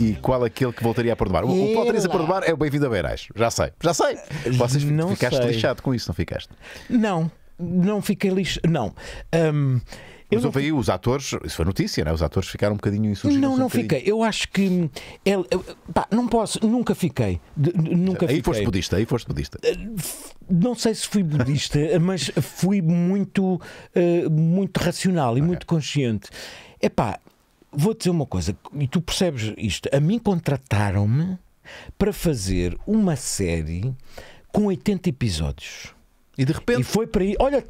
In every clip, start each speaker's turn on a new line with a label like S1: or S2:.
S1: e, qual aquele que voltaria a pôr no bar? O, o Paulo 3 a pôr no bar é o Bem-vindo a Beirais. Já sei, já sei. Vocês não ficaste sei. lixado com isso, não ficaste? Não, não fiquei lixado. Não. Um, mas houve aí os atores, isso foi notícia, né? os atores ficaram um bocadinho insurgidos. Não, não um fiquei. Eu acho que. É, pá, não posso, nunca fiquei.
S2: De, nunca aí fiquei. foste budista,
S1: aí foste budista. Eh,
S2: não sei se fui budista, mas fui muito, eh, muito racional e okay. muito consciente. É pá, vou dizer uma coisa, e tu percebes isto. A mim contrataram-me para fazer uma série com 80
S1: episódios. E de repente. E foi para aí. Olha,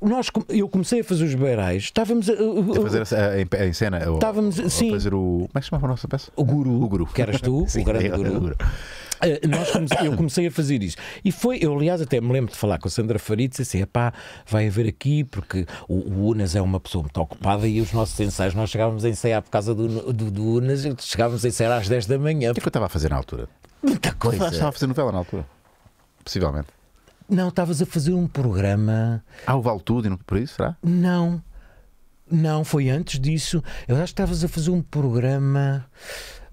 S1: nós, eu comecei a fazer os beirais, estávamos a, a fazer a, a, em, cena, estávamos, sim, a fazer o. Como é que chamava a nossa peça? O Guru, o guru. que eras tu, sim, o grande eu, Guru. Eh, comece... eu comecei a fazer isso. E foi,
S2: eu aliás até me lembro de falar com a Sandra Farid, disse assim, pá, vai haver aqui, porque o, o, Unas é uma pessoa muito ocupada e os nossos ensaios, nós chegávamos a ensaiar por causa do, do, do Unas, chegávamos a ensaiar
S1: às 10 da manhã. O que é que eu estava a fazer na altura? Muita coisa. Estava a fazer novela na altura, possivelmente. Não, estavas a fazer um programa. Ah, o Valtudo, Tudo, por isso, será?
S2: Não. Não, foi antes disso. Eu acho que estavas a fazer um programa.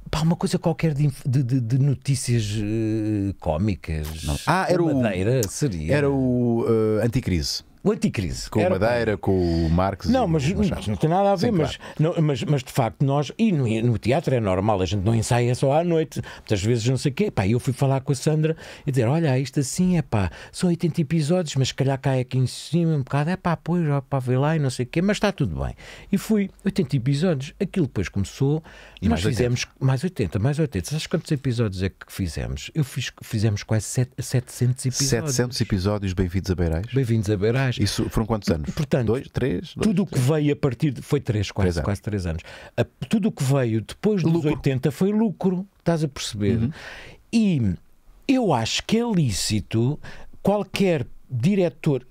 S2: Pá, uma coisa qualquer de, de, de notícias uh, cómicas.
S1: Não. Ah, era Madeira, o. seria. Era o uh, Anticrise o anticrise. Com era... Madeira, com o Marx.
S2: Não, mas não, não tem nada a ver, Sim, mas, claro. não, mas, mas de facto nós, e no, no, teatro é normal, a gente não ensaia só à noite, muitas vezes não sei o quê. Pá, eu fui falar com a Sandra e dizer: olha, isto assim é pá, são 80 episódios, mas se calhar cai aqui em cima um bocado, é pá, pois, ó, pá, vê lá e não sei o quê, mas está tudo bem. E fui, 80 episódios, aquilo depois começou, e nós mais fizemos 80. mais 80, mais 80. Sabes quantos episódios é que fizemos? Eu fiz, fizemos quase 700 episódios. 700
S1: episódios, bem-vindos a Beirais. Bem-vindos a Beirais. Isso foram quantos anos?
S2: Portanto, dois, três? Dois, tudo o que veio a partir de. Foi três, quase três, quase três anos. A, tudo o que veio depois dos lucro. 80 foi lucro, estás a perceber? Uhum. E eu acho que é lícito qualquer diretor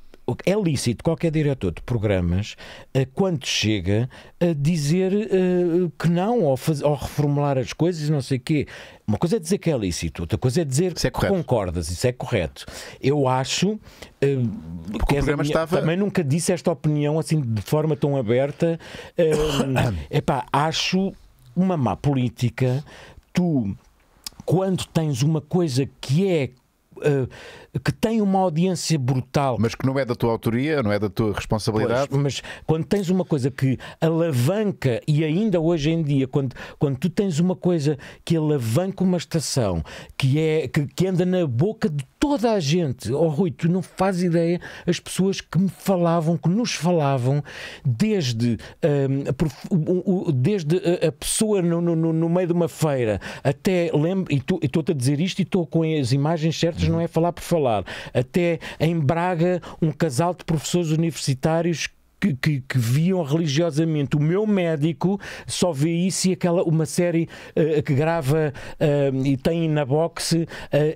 S2: é lícito qualquer diretor de programas, eh, quando chega, a eh, dizer eh, que não, ou, faz, ou reformular as coisas, não sei o quê. Uma coisa é dizer que é lícito, outra coisa é dizer isso é que concordas, isso é correto. Eu acho porque que o programa minha, estava... também nunca disse esta opinião assim de forma tão aberta. É epá, acho uma má política tu quando tens uma coisa que é eh, que tem uma audiência brutal. Mas que não é da tua autoria, não é da tua responsabilidade. Pois, mas quando tens uma coisa que alavanca, e ainda hoje em dia, quando, quando tu tens uma coisa que alavanca uma estação, que, é, que, que anda na boca de toda a gente, oh Rui, tu não fazes ideia as pessoas que me falavam, que nos falavam, desde, um, ehm, desde a pessoa no, no, no meio de uma feira até lembro, e estou-te a dizer isto e estou com as imagens certas não é falar por falar. Até em Braga, um casal de professores universitários que, que, que, viam religiosamente. O meu médico só vê isso e aquela, uma série uh, que grava uh, e tem na box uh,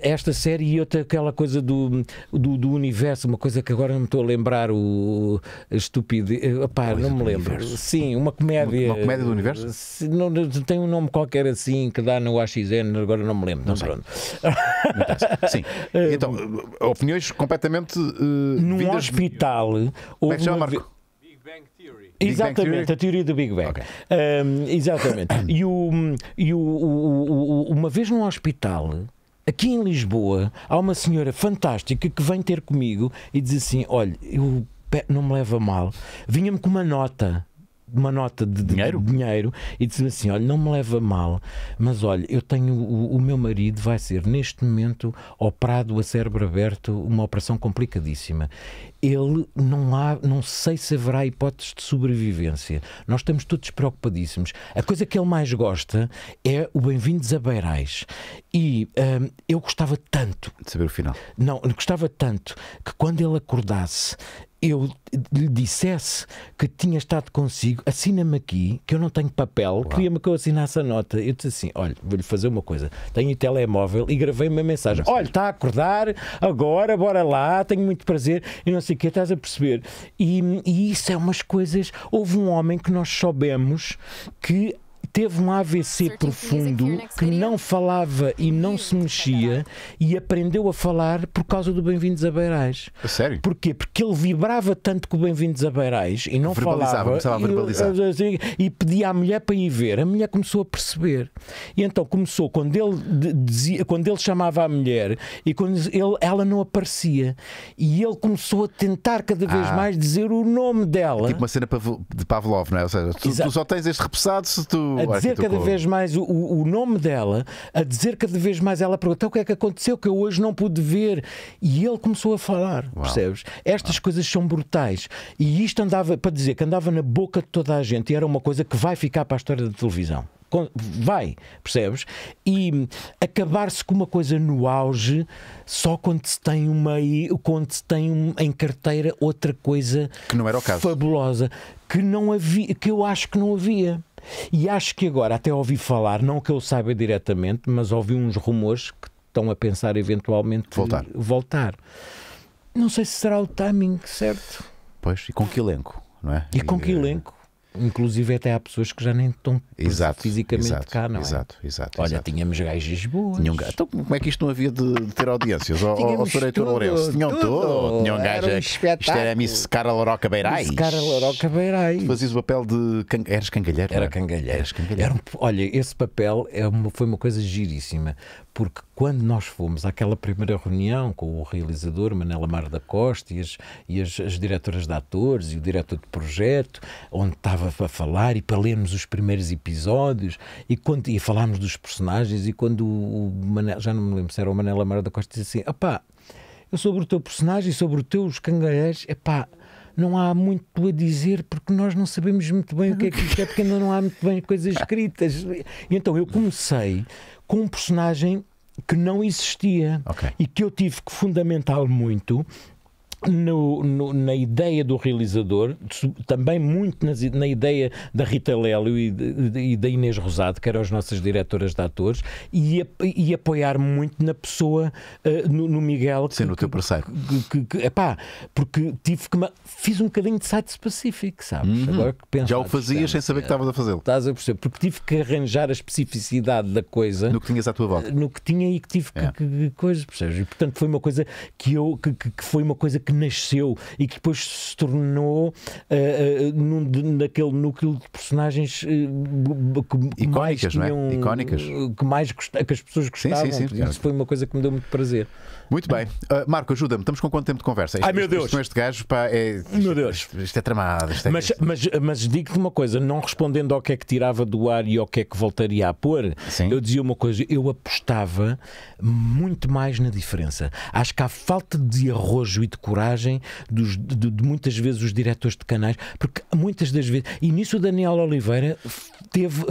S2: esta série e outra, aquela coisa do, do, do, universo, uma coisa que agora não me estou a lembrar, o, estúpido. pá, não me lembro. Universo. Sim, uma comédia. Uma, uma comédia do universo? Se, não, tem um nome qualquer assim que dá no AXN, agora não me lembro. Não, não pronto. Sim. Então, opiniões completamente. Uh, Num hospital. Como é que chama, Marco?
S1: Exatamente, a
S2: teoria do Big Bang. Okay. Um, exatamente. e o, e o, o, uma vez num hospital, aqui em Lisboa, há uma senhora fantástica que vem ter comigo e diz assim: Olha, eu, não me leva mal, vinha-me com uma nota uma nota de dinheiro, de dinheiro e disse-me assim: olha, não me leva mal, mas olha, eu tenho o, o, meu marido vai ser neste momento operado a cérebro aberto, uma operação complicadíssima. Ele não há, não sei se haverá hipóteses de sobrevivência. Nós estamos todos preocupadíssimos. A coisa que ele mais gosta é o Bem-vindos a Beirais. E hum, eu gostava tanto de saber o final. Não, gostava tanto que quando ele acordasse eu lhe dissesse que tinha estado consigo, assina-me aqui, que eu não tenho papel, queria-me que eu assinasse a nota. Eu disse assim: olha, vou-lhe fazer uma coisa. Tenho o telemóvel e gravei uma mensagem. Olha, está a acordar agora, bora lá, tenho muito prazer e não sei o que, estás a perceber. E, e isso é umas coisas. Houve um homem que nós soubemos que teve um AVC profundo que não falava e não se mexia e aprendeu a falar por causa do Bem-vindos a Beirais. A sério? Porquê? Porque ele vibrava tanto com o Bem-vindos a Beirais e não verbalizava, falava. E, a verbalizar. E, pedia à mulher para ir ver. A mulher começou a perceber. E então começou, quando ele, dizia, quando ele chamava a mulher e quando ele, ela não aparecia. E ele começou a tentar cada vez ah. mais dizer o nome dela.
S1: É tipo uma cena de Pavlov, não é? Ou seja, tu, tu só tens este repassado se tu a dizer cada vez
S2: mais o, o, nome dela, a dizer cada vez mais ela pergunta: então o que é que aconteceu que eu hoje não pude ver? E ele começou a falar, Uau. percebes? Estas Uau. coisas são brutais. E isto andava, para dizer que andava na boca de toda a gente e era uma coisa que vai ficar para a história da televisão vai, percebes? E acabar-se com uma coisa no auge só quando se tem uma quando se tem um, em carteira outra coisa que não era o caso. fabulosa que não havia, que eu acho que não havia. E acho que agora até ouvi falar, não que eu saiba diretamente, mas ouvi uns rumores que estão a pensar eventualmente voltar. voltar. Não sei se será o timing certo. Pois, e com que elenco, não é? E, e com que eh, elenco? Inclusive até há pessoas que já nem estão exato, fisicamente exato, cá, não é? Exato, exato. Olha,
S1: exato. tínhamos gajas boas. Tinham, então como é que isto não havia de, de ter audiências? Ó oh, Sr. Lourenço, tinham tudo. tudo. um gajo, Um isto era Miss Cara Loroca Beirais. Miss Cara
S2: Loroca Beirais. Tu fazias
S1: o papel de... Can... Eras cangalheiro? Era é? cangalheiro. cangalheiro. Era um...
S2: Olha, esse papel é uma... foi uma coisa giríssima porque quando nós fomos àquela primeira reunião com o realizador Manela Mar da Costa e, as, e as, as, diretoras de atores e o diretor de projeto, onde estava para falar e para lermos os primeiros episódios e, quando, e falámos dos personagens e quando o, o Manela, já não me lembro se era o Manela Mar da Costa, disse assim, opá, eu sobre o teu personagem, e sobre o teu, os cangareiros, epá, não há muito a dizer porque nós não sabemos muito bem o que é que isto é, porque ainda não há muito bem coisas escritas. E então eu comecei com um personagem que não existia okay. e que eu tive que fundamentar muito no, no, na ideia do realizador, também muito nas, na ideia da Rita Lélio e, de, e da Inês Rosado, que eram as nossas diretoras de atores, e, e apoiar muito na pessoa, uh, no, no, Miguel. que, o teu parceiro. Que, que, que, epá, porque tive que. Fiz um bocadinho de site específico, sabes? Uhum. Agora que penso, Já o fazias sem saber
S1: que estavas a fazê-lo. Estás a perceber? Porque tive que arranjar a especificidade da coisa. No que tinhas à tua volta.
S2: No que tinha e que tive é. que, coisa, percebes? E portanto foi uma coisa que eu. que foi uma coisa que que nasceu e que depois se tornou uh, uh, num, de, naquele núcleo de personagens uh, que, Icónicas, mais tinham, é? Que,
S1: mais é? que as pessoas gostavam. Sim, sim, sim, isso foi uma coisa que me deu muito prazer. Muito bem. Ah, Marco, ajuda-me. Estamos com quanto tempo de conversa? Ai, meu Deus. Isto, este gajo, pá, é... meu Deus. Isto é tramado. Isto é... Mas, mas,
S2: mas digo-te uma coisa. Não respondendo ao que é que tirava do ar e ao que é que voltaria a pôr, sim. eu dizia uma coisa. Eu apostava muito mais na diferença. Acho que há falta de arrojo e de coragem coragem dos, de, de, muitas vezes os diretores de canais, porque muitas das vezes, e nisso o Daniel Oliveira teve, eh,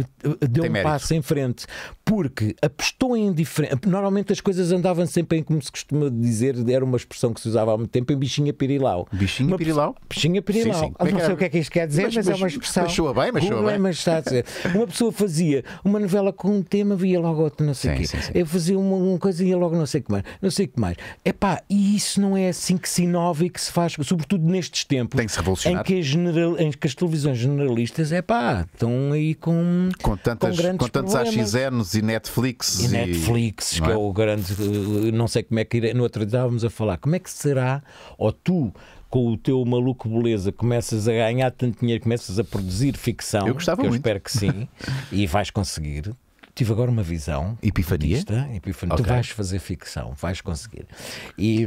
S2: eh, eh, deu Tem um mérito. passo em frente, porque apostou em diferente. Normalmente as coisas andavam sempre em, como se costuma dizer, era uma expressão que se usava há muito tempo, em bichinha pirilau. Bichinha uma, pirilau? Bichinha pirilau. Sim, sim. É não sei o que é que isto quer dizer, mas, mas, é mas é uma expressão. Mas soa bem, mas soa bem. É mas está a dizer. Uma pessoa fazia uma novela com um tema, via logo outro, não sei o quê. Sim, Eu fazia uma, uma coisa e ia logo não sei o que mais. Não sei o que mais. Epá, e isso não é assim assim que se inova e que se faz, sobretudo nestes tempos Tem que se revolucionar. em que as, general, em que as televisões generalistas é pá, estão aí com, com, tantas, com, com tantos AXNs e Netflix. E, e Netflix, que é, é? o grande. Eh, não sei como é que irá. No outro dia estávamos a falar, como é que será, ou tu, com o teu maluco beleza começas a ganhar tanto dinheiro, começas a produzir ficção. Eu gostava eu muito. espero que sim. e vais conseguir tive agora uma visão. Epifania? Artista, epifania. Okay. Tu vais fazer ficção, vais conseguir. E,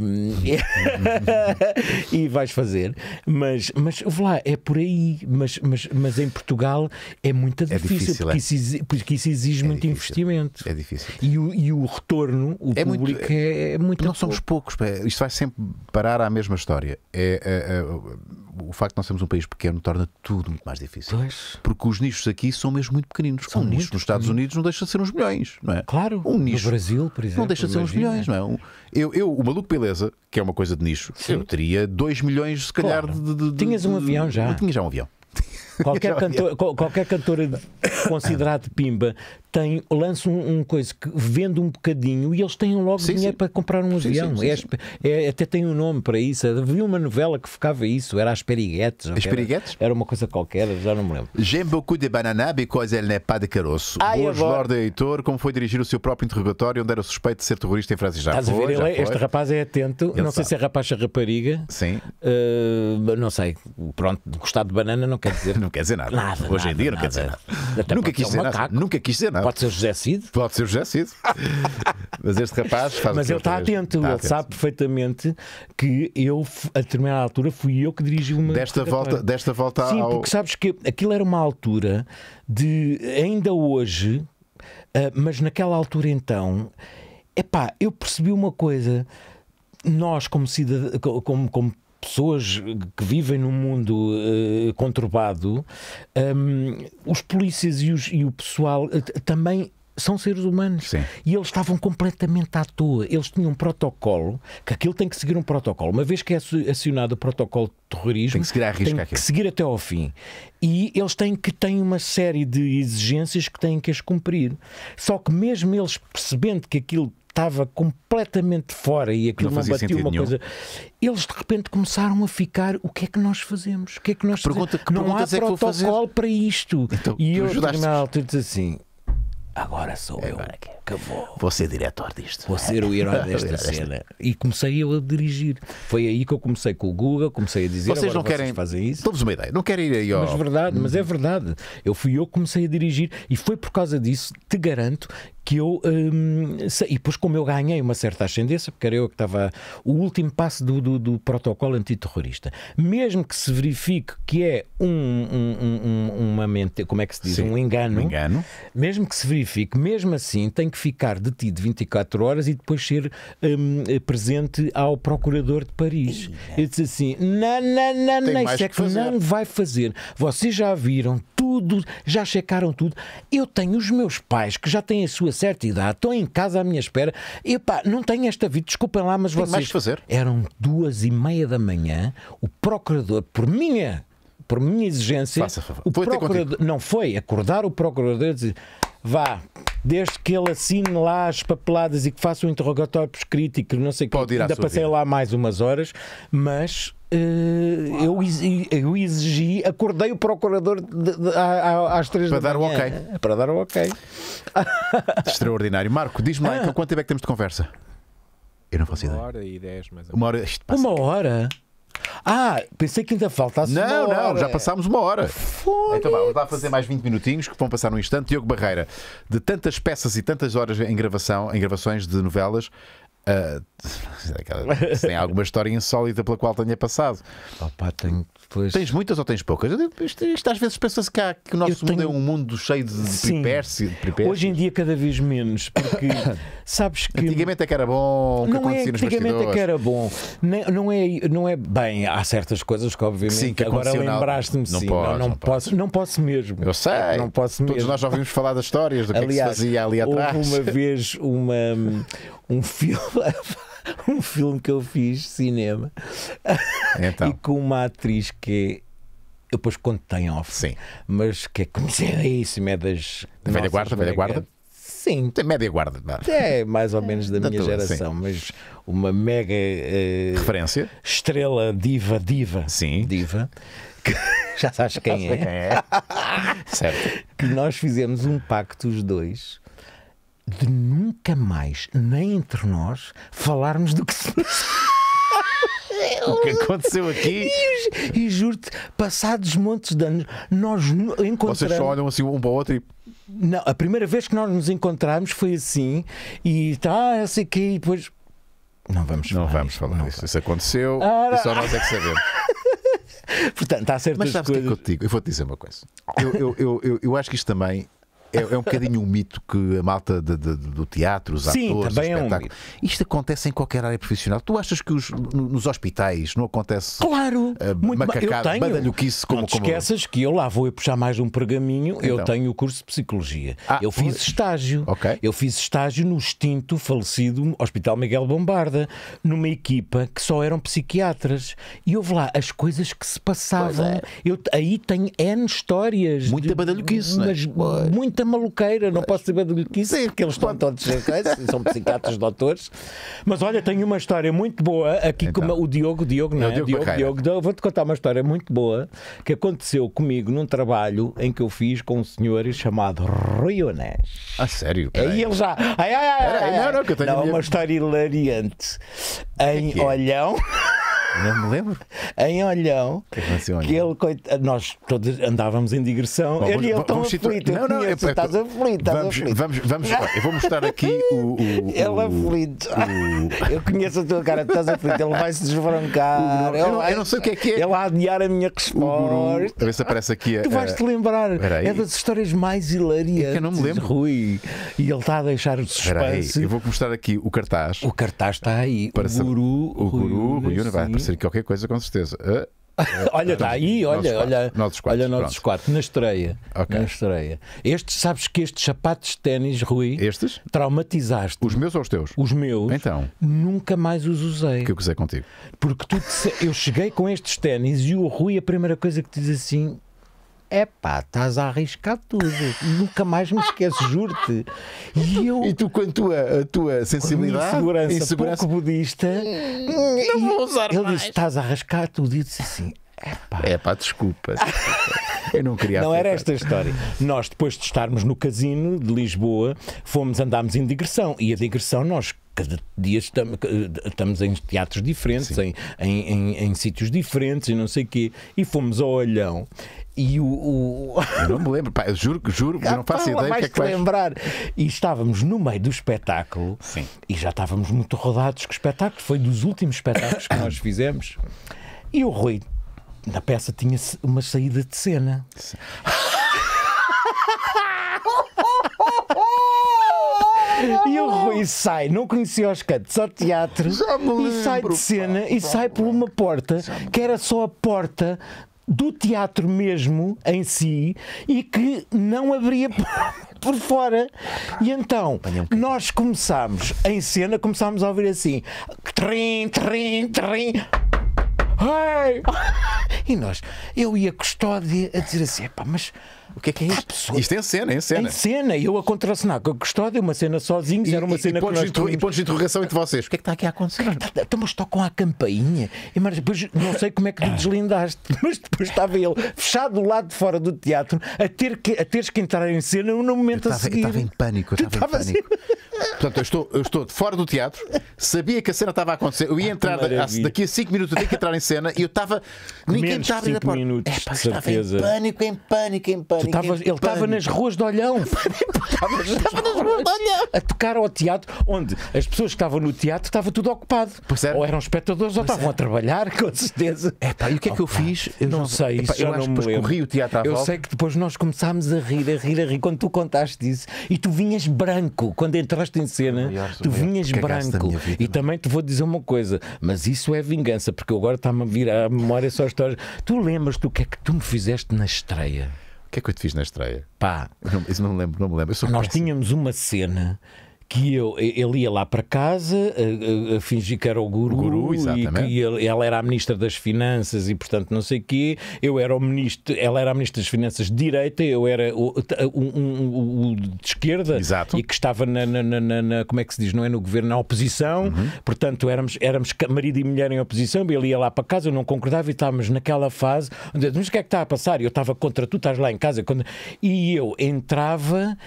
S2: e vais fazer. Mas, mas lá, é por aí. Mas, mas, mas em Portugal é muito é difícil, difícil porque, é? isso, porque, isso, exige é muito difícil.
S1: investimento. É difícil.
S2: E o, e o retorno, o é público muito, é,
S1: é eh, muito. Não somos poucos. Isto vai sempre parar à mesma história. É, é, é, o facto de nós sermos um país pequeno torna tudo muito mais difícil. Pois. Porque os nichos aqui são mesmo muito pequeninos. São um nicho nos Estados Unidos não deixa deixa de ser uns milhões, não é? Claro. Um nicho. No Brasil, por exemplo. Não deixa de ser uns milhões, não é? eu, eu, o Maluco Beleza, que é uma coisa de nicho, Sim. eu teria 2 milhões, se calhar, claro. de, de, de, Tinhas um avião já. Eu tinha já um avião.
S2: Qualquer, cantor, qualquer cantora considerada pimba tem, lançam um, um coisa que vende um bocadinho e eles têm logo sim, dinheiro sim. para comprar um sim, avião. É, é, é, até tem um nome para isso. Havia uma novela que ficava isso, era as periguetes. As periguetes? Era, era, uma coisa
S1: qualquer, já não me lembro. J'aime beaucoup de banana because elle n'est pas de caroço. Ai, Boas agora... Lorde Heitor, como foi dirigir o seu próprio interrogatório onde era suspeito de ser terrorista em França já Estás foi, a ver, foi. este
S2: rapaz é atento. Ele não sabe. sei se é rapaz ou é rapariga.
S1: Sim. Uh, não sei. Pronto, gostar de banana não quer dizer... não quer dizer nada. nada Hoje nada, em dia nada. não quer dizer nada. nunca quis dizer, nada. nunca quis dizer nada. Pode ser José Cid? Pode ser José Cid. Mas este rapaz faz Mas ele está atento, ele sabe
S2: perfeitamente que eu, a determinada altura, fui eu que dirigi uma. Desta volta, desta volta Sim, ao... porque sabes que aquilo era uma altura de. ainda hoje, eh, mas naquela altura então, epá, eu percebi uma coisa. Nós, como, cidad... como, como pessoas que vivem num mundo uh, conturbado, um, os polícias e, os, e o pessoal uh, também são seres humanos. Sim. E eles estavam completamente à toa. Eles tinham um protocolo, que aquilo tem que seguir um protocolo. Uma vez que é acionado o protocolo de terrorismo, tem que seguir, tem que seguir até ao fim. E eles têm que têm uma série de exigências que têm que as cumprir. Só que mesmo eles percebendo que aquilo estava completamente fora e aquilo não, não batia uma nenhum. coisa. Eles de repente começaram a ficar: o que é que nós fazemos? O que é que nós Pergunta, que Não há é protocolo é para isto. Então, e eu, na altura, disse assim: agora sou é eu que vou. Vou ser diretor disto. Vou ser o herói desta cena. E comecei eu a dirigir. Foi aí que eu comecei com o Google, comecei a dizer vocês não querem
S1: fazer isso. uma ideia, não querem ir aí ao... Mas,
S2: verdade, mas é uhum. verdade. Eu fui eu que comecei a dirigir e foi por causa disso, te garanto, que eu hum, e depois como eu ganhei uma certa ascendência, porque era eu que estava o último passo do, do, do protocolo antiterrorista, mesmo que se verifique que é um, um, um uma mente, como é que se diz, Sim, um, engano, um engano, mesmo que se verifique, mesmo assim tem que ficar detido 24 horas e depois ser hum, presente ao procurador de Paris. Né? E, disse diz assim, não, não, não, não, isso é que, que não vai fazer. Vocês já viram tudo, já checaram tudo. Eu tenho os meus pais que já têm a sua certa idade, estão em casa à minha espera. E pá, não tenho esta vida, desculpem lá, mas Tem vocês. Mais fazer. Eram duas e meia da manhã, o procurador, por minha por minha exigência, o procurador não foi acordar o procurador e dizer vá, desde que ele assine lá as papeladas e que faça o um interrogatório prescrito e que não sei o que, ainda passei vida. lá mais umas horas, mas uh, eu, exigi, acordei o procurador de, de, a, às três para da dar manhã, o
S1: ok. Para dar o ok. Extraordinário. Marco, diz-me lá, ah. então quanto tempo é que temos de conversa? Eu não faço ideia. Uma hora e dez, mas... Uma hora? Isto passa. Uma hora? Ah, pensei que ainda faltasse Não, não, já passámos uma hora. Fone. Então vamos lá fazer mais 20 minutinhos que vão passar num instante. Diogo Barreira, de tantas peças e tantas horas em gravação, em gravações de novelas, Uh, ah, tem alguma história insólita pela qual tenha passado. Opa, tenho Pois. Tens muitas ou tens poucas? Isto, isto às vezes pensa-se que, que o nosso eu mundo tenho... é um mundo cheio de peripécias. Hoje em dia cada vez menos, porque sabes que... Antigamente é que era bom, não é, Antigamente é que era bom.
S2: Não, é, não, é, não é bem, há certas coisas que obviamente sim, que agora lembraste-me, não, sim, posso, não, não, não, posso, posso, não posso mesmo. Eu sei, não posso mesmo. todos nós já ouvimos falar das histórias, do que Aliás, é que se fazia ali atrás. Houve uma vez uma, um filme... um filme que eu fiz, cinema, então. e com uma atriz que é. Eu depois conto tem off, Sim. mas que é conhecidíssima, é das. Da velha guarda, velha guarda? Sim.
S1: Tem média guarda. Não.
S2: É mais ou menos da, da minha tua, geração, sim. mas uma mega. Uh, Referência? Estrela diva, diva. Sim. Diva. Que, já sabes quem é. quem é. certo. Que nós fizemos um pacto, os dois de nunca mais, nem entre nós, falarmos do que se
S1: o que aconteceu aqui. E, e
S2: juro-te, passados montes de anos, nós encontramos. Vocês só olham assim um para o outro e. Não, a primeira vez que nós nos encontramos
S1: foi assim, e eu sei que e depois. Não vamos falar. Não vamos falar disso. Isso aconteceu Ora... e só nós é que sabemos. Portanto, a ser Mas sabes coisas... É que eu Eu vou-te dizer uma coisa. Eu, eu, eu, eu, eu acho que isto também é, é, um bocadinho um mito que a malta de, de, do teatro, os Sim, atores, também espetáculo. É um Isto acontece em qualquer área profissional. Tu achas que os, nos hospitais não acontece claro, uh, muito macacada, como. Não te como... esqueças
S2: que eu lá vou puxar mais um pergaminho, então. eu tenho o curso de psicologia. Ah, eu fiz estágio. Okay. Eu fiz estágio no extinto, falecido Hospital Miguel Bombarda, numa equipa que só eram psiquiatras. E houve lá as coisas que se passavam. É. Eu, aí tem N histórias. Muita badalhoquice. É? Mas, é? Muita é maluqueira, não posso saber do que isso é, que eles estão todos são psiquiatras, doutores. Mas olha, tenho uma história muito boa aqui então, com o Diogo, Diogo, não é? é Diogo, Diogo, Diogo, Diogo vou-te contar uma história muito boa que aconteceu comigo num trabalho em que eu fiz com um senhor chamado Rui
S1: Ah, sério? Aí ele já. Ai, ai, ai, ai, ai, não, não, que
S2: eu tenho não, é minha... uma história hilariante. Em é é? Olhão. Não me lembro. em Olhão. Que, é que ele, coitado, nós todos andávamos em digressão. Bom, ele vamos, eu tão vamos aflito. Não, não, eu, é estás aflito, estás vamos, aflito. Vamos, vamos,
S1: eu vou mostrar aqui o. o ele o, aflito. O... Eu conheço a tua cara, estás aflito. Ele vai se desbrancar. eu, não, eu, não, sei o que é que é. Ele a adiar a minha resposta. A ver se aparece aqui a. Tu vais-te lembrar. É das histórias mais hilariantes. É que eu não me lembro. Rui. E ele está a deixar o suspense. eu vou mostrar aqui o cartaz. O cartaz está aí. Para o guru. O guru, Rui, Rui, Rui, Rui, Rui, Rui, Rui, Rui, Rui, ser qualquer coisa, com certeza. Uh,
S2: olha, está então, aí, olha,
S1: olha, nossos quatro, olha
S2: nossos quatro, na estreia. Okay. Na estreia. Estes, sabes que estes sapatos de ténis, Rui, estes? traumatizaste. Os meus ou os teus? Os meus. Então. Nunca mais os usei. Que eu usei contigo. Porque tu eu cheguei com estes ténis e o Rui, a primeira coisa que diz assim, epá, é estás a arriscar tudo, nunca mais me esqueces, juro-te. E,
S1: eu, e tu, com a tua, a tua sensibilidade, insegurança, pouco
S2: budista, hum, hum, não vou usar ele mais. disse: estás a arriscar tudo. E eu disse assim:
S1: epá, é epá é desculpa.
S2: Eu não queria Não era esta a história. Nós, depois de estarmos no casino de Lisboa, fomos, andámos em digressão. E a digressão, nós cada dia estamos, estamos em teatros diferentes, em, em, em, em, sítios diferentes e não sei o quê. E fomos ao Olhão e o. o... não me lembro, pá, juro, juro, ah, eu não faço pá, ideia de que é que lembrar. E estávamos no meio do espetáculo Sim. e já estávamos muito rodados com o espetáculo, foi dos últimos espetáculos que nós fizemos. E o Rui, na peça, tinha uma saída de cena. Sim. E o Rui sai, não conhecia os cantos, só teatro. Já me lembro, e sai de cena pá, e sai por uma porta que era só a porta do teatro mesmo em si e que não abria por fora. E então nós começámos em cena, começámos a ouvir assim: trim, trim, trim. Hey! E nós, eu e a custódia a dizer assim: pá, mas o que é que é tá isto? Absurdo. Isto é em cena, é em cena. Em é cena, e eu a contracenar com a custódia, uma cena sozinho, e, era uma cena e pontos, nós... e pontos de interrogação entre vocês. O que é que está aqui a acontecer? É tá, tá estamos então, tocam a campainha. E, mas depois não sei como é que tu deslindaste, mas depois estava ele fechado do lado de fora do teatro a, ter que, a teres que entrar em cena no momento tava, a seguir. Eu estava em
S1: pânico, eu estava em pânico. Assim... Portanto, eu estou, eu estou fora do teatro, sabia que a cena estava a acontecer. Eu ia ah, entrar daqui a 5 minutos, eu tinha que entrar em cena e eu estava. Ninguém estava a ir a porta. Minutos, é, pá, estava em pânico, em pânico, em pânico ninguém... Tava, ele estava nas ruas de Olhão. Estava nas ruas de Olhão.
S2: A tocar ao teatro, onde as pessoas que estavam no teatro estava tudo ocupado. É. Ou eram espectadores ou estavam é. a trabalhar, com certeza. e o que é que eu fiz? Eu não, não sei. eu acho que depois corri o teatro à Eu volta. sei que depois nós começámos a rir, a rir, a rir quando tu contaste isso. E tu vinhas branco. Quando entraste em cena, maior, tu vinhas é branco. Vida, e não. também te vou dizer uma coisa, mas isso é vingança, porque agora está-me a vir à memória só histórias. Tu lembras-te o que é que tu me fizeste na estreia? que é que eu te fiz na estreia? Pá, não, isso não me lembro, não me lembro. Nós péssimo. tínhamos uma cena que eu, ele ia lá para casa a, a fingir que era o guru, o guru e que ele, ela era a ministra das Finanças e portanto não sei o quê, eu era o ministro, ela era a ministra das Finanças de direita, eu era o, um, o de esquerda Exato. e que estava na, na, na, na, como é que se diz, não é no governo, na oposição, uhum. portanto éramos, éramos marido e mulher em oposição, ele ia lá para casa, eu não concordava e estávamos naquela fase onde eu disse, mas o que é que está a passar? Eu estava contra tu, estás lá em casa e eu entrava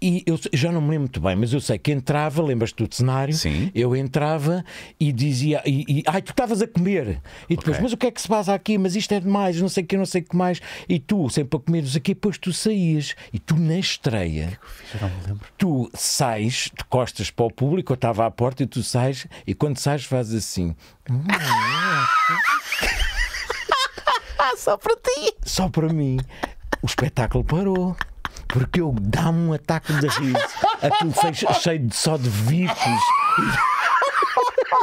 S2: e eu já não me lembro muito bem, mas eu sei que entrava, lembras-te do cenário? Sim. Eu entrava e dizia, e, e ai, tu estavas a comer. E depois, okay. mas o que é que se passa aqui? Mas isto é demais, não sei o que, não sei o que mais. E tu, sempre a comeres aqui, depois tu saías. E tu, na estreia, que é que fiz? não me lembro. tu sais de costas para o público, eu estava à porta e tu sais, e quando sais, fazes assim. Só para ti. Só para mim. O espetáculo parou porque eu dá-me um ataque de riso, aquilo cheio, cheio só de vírus.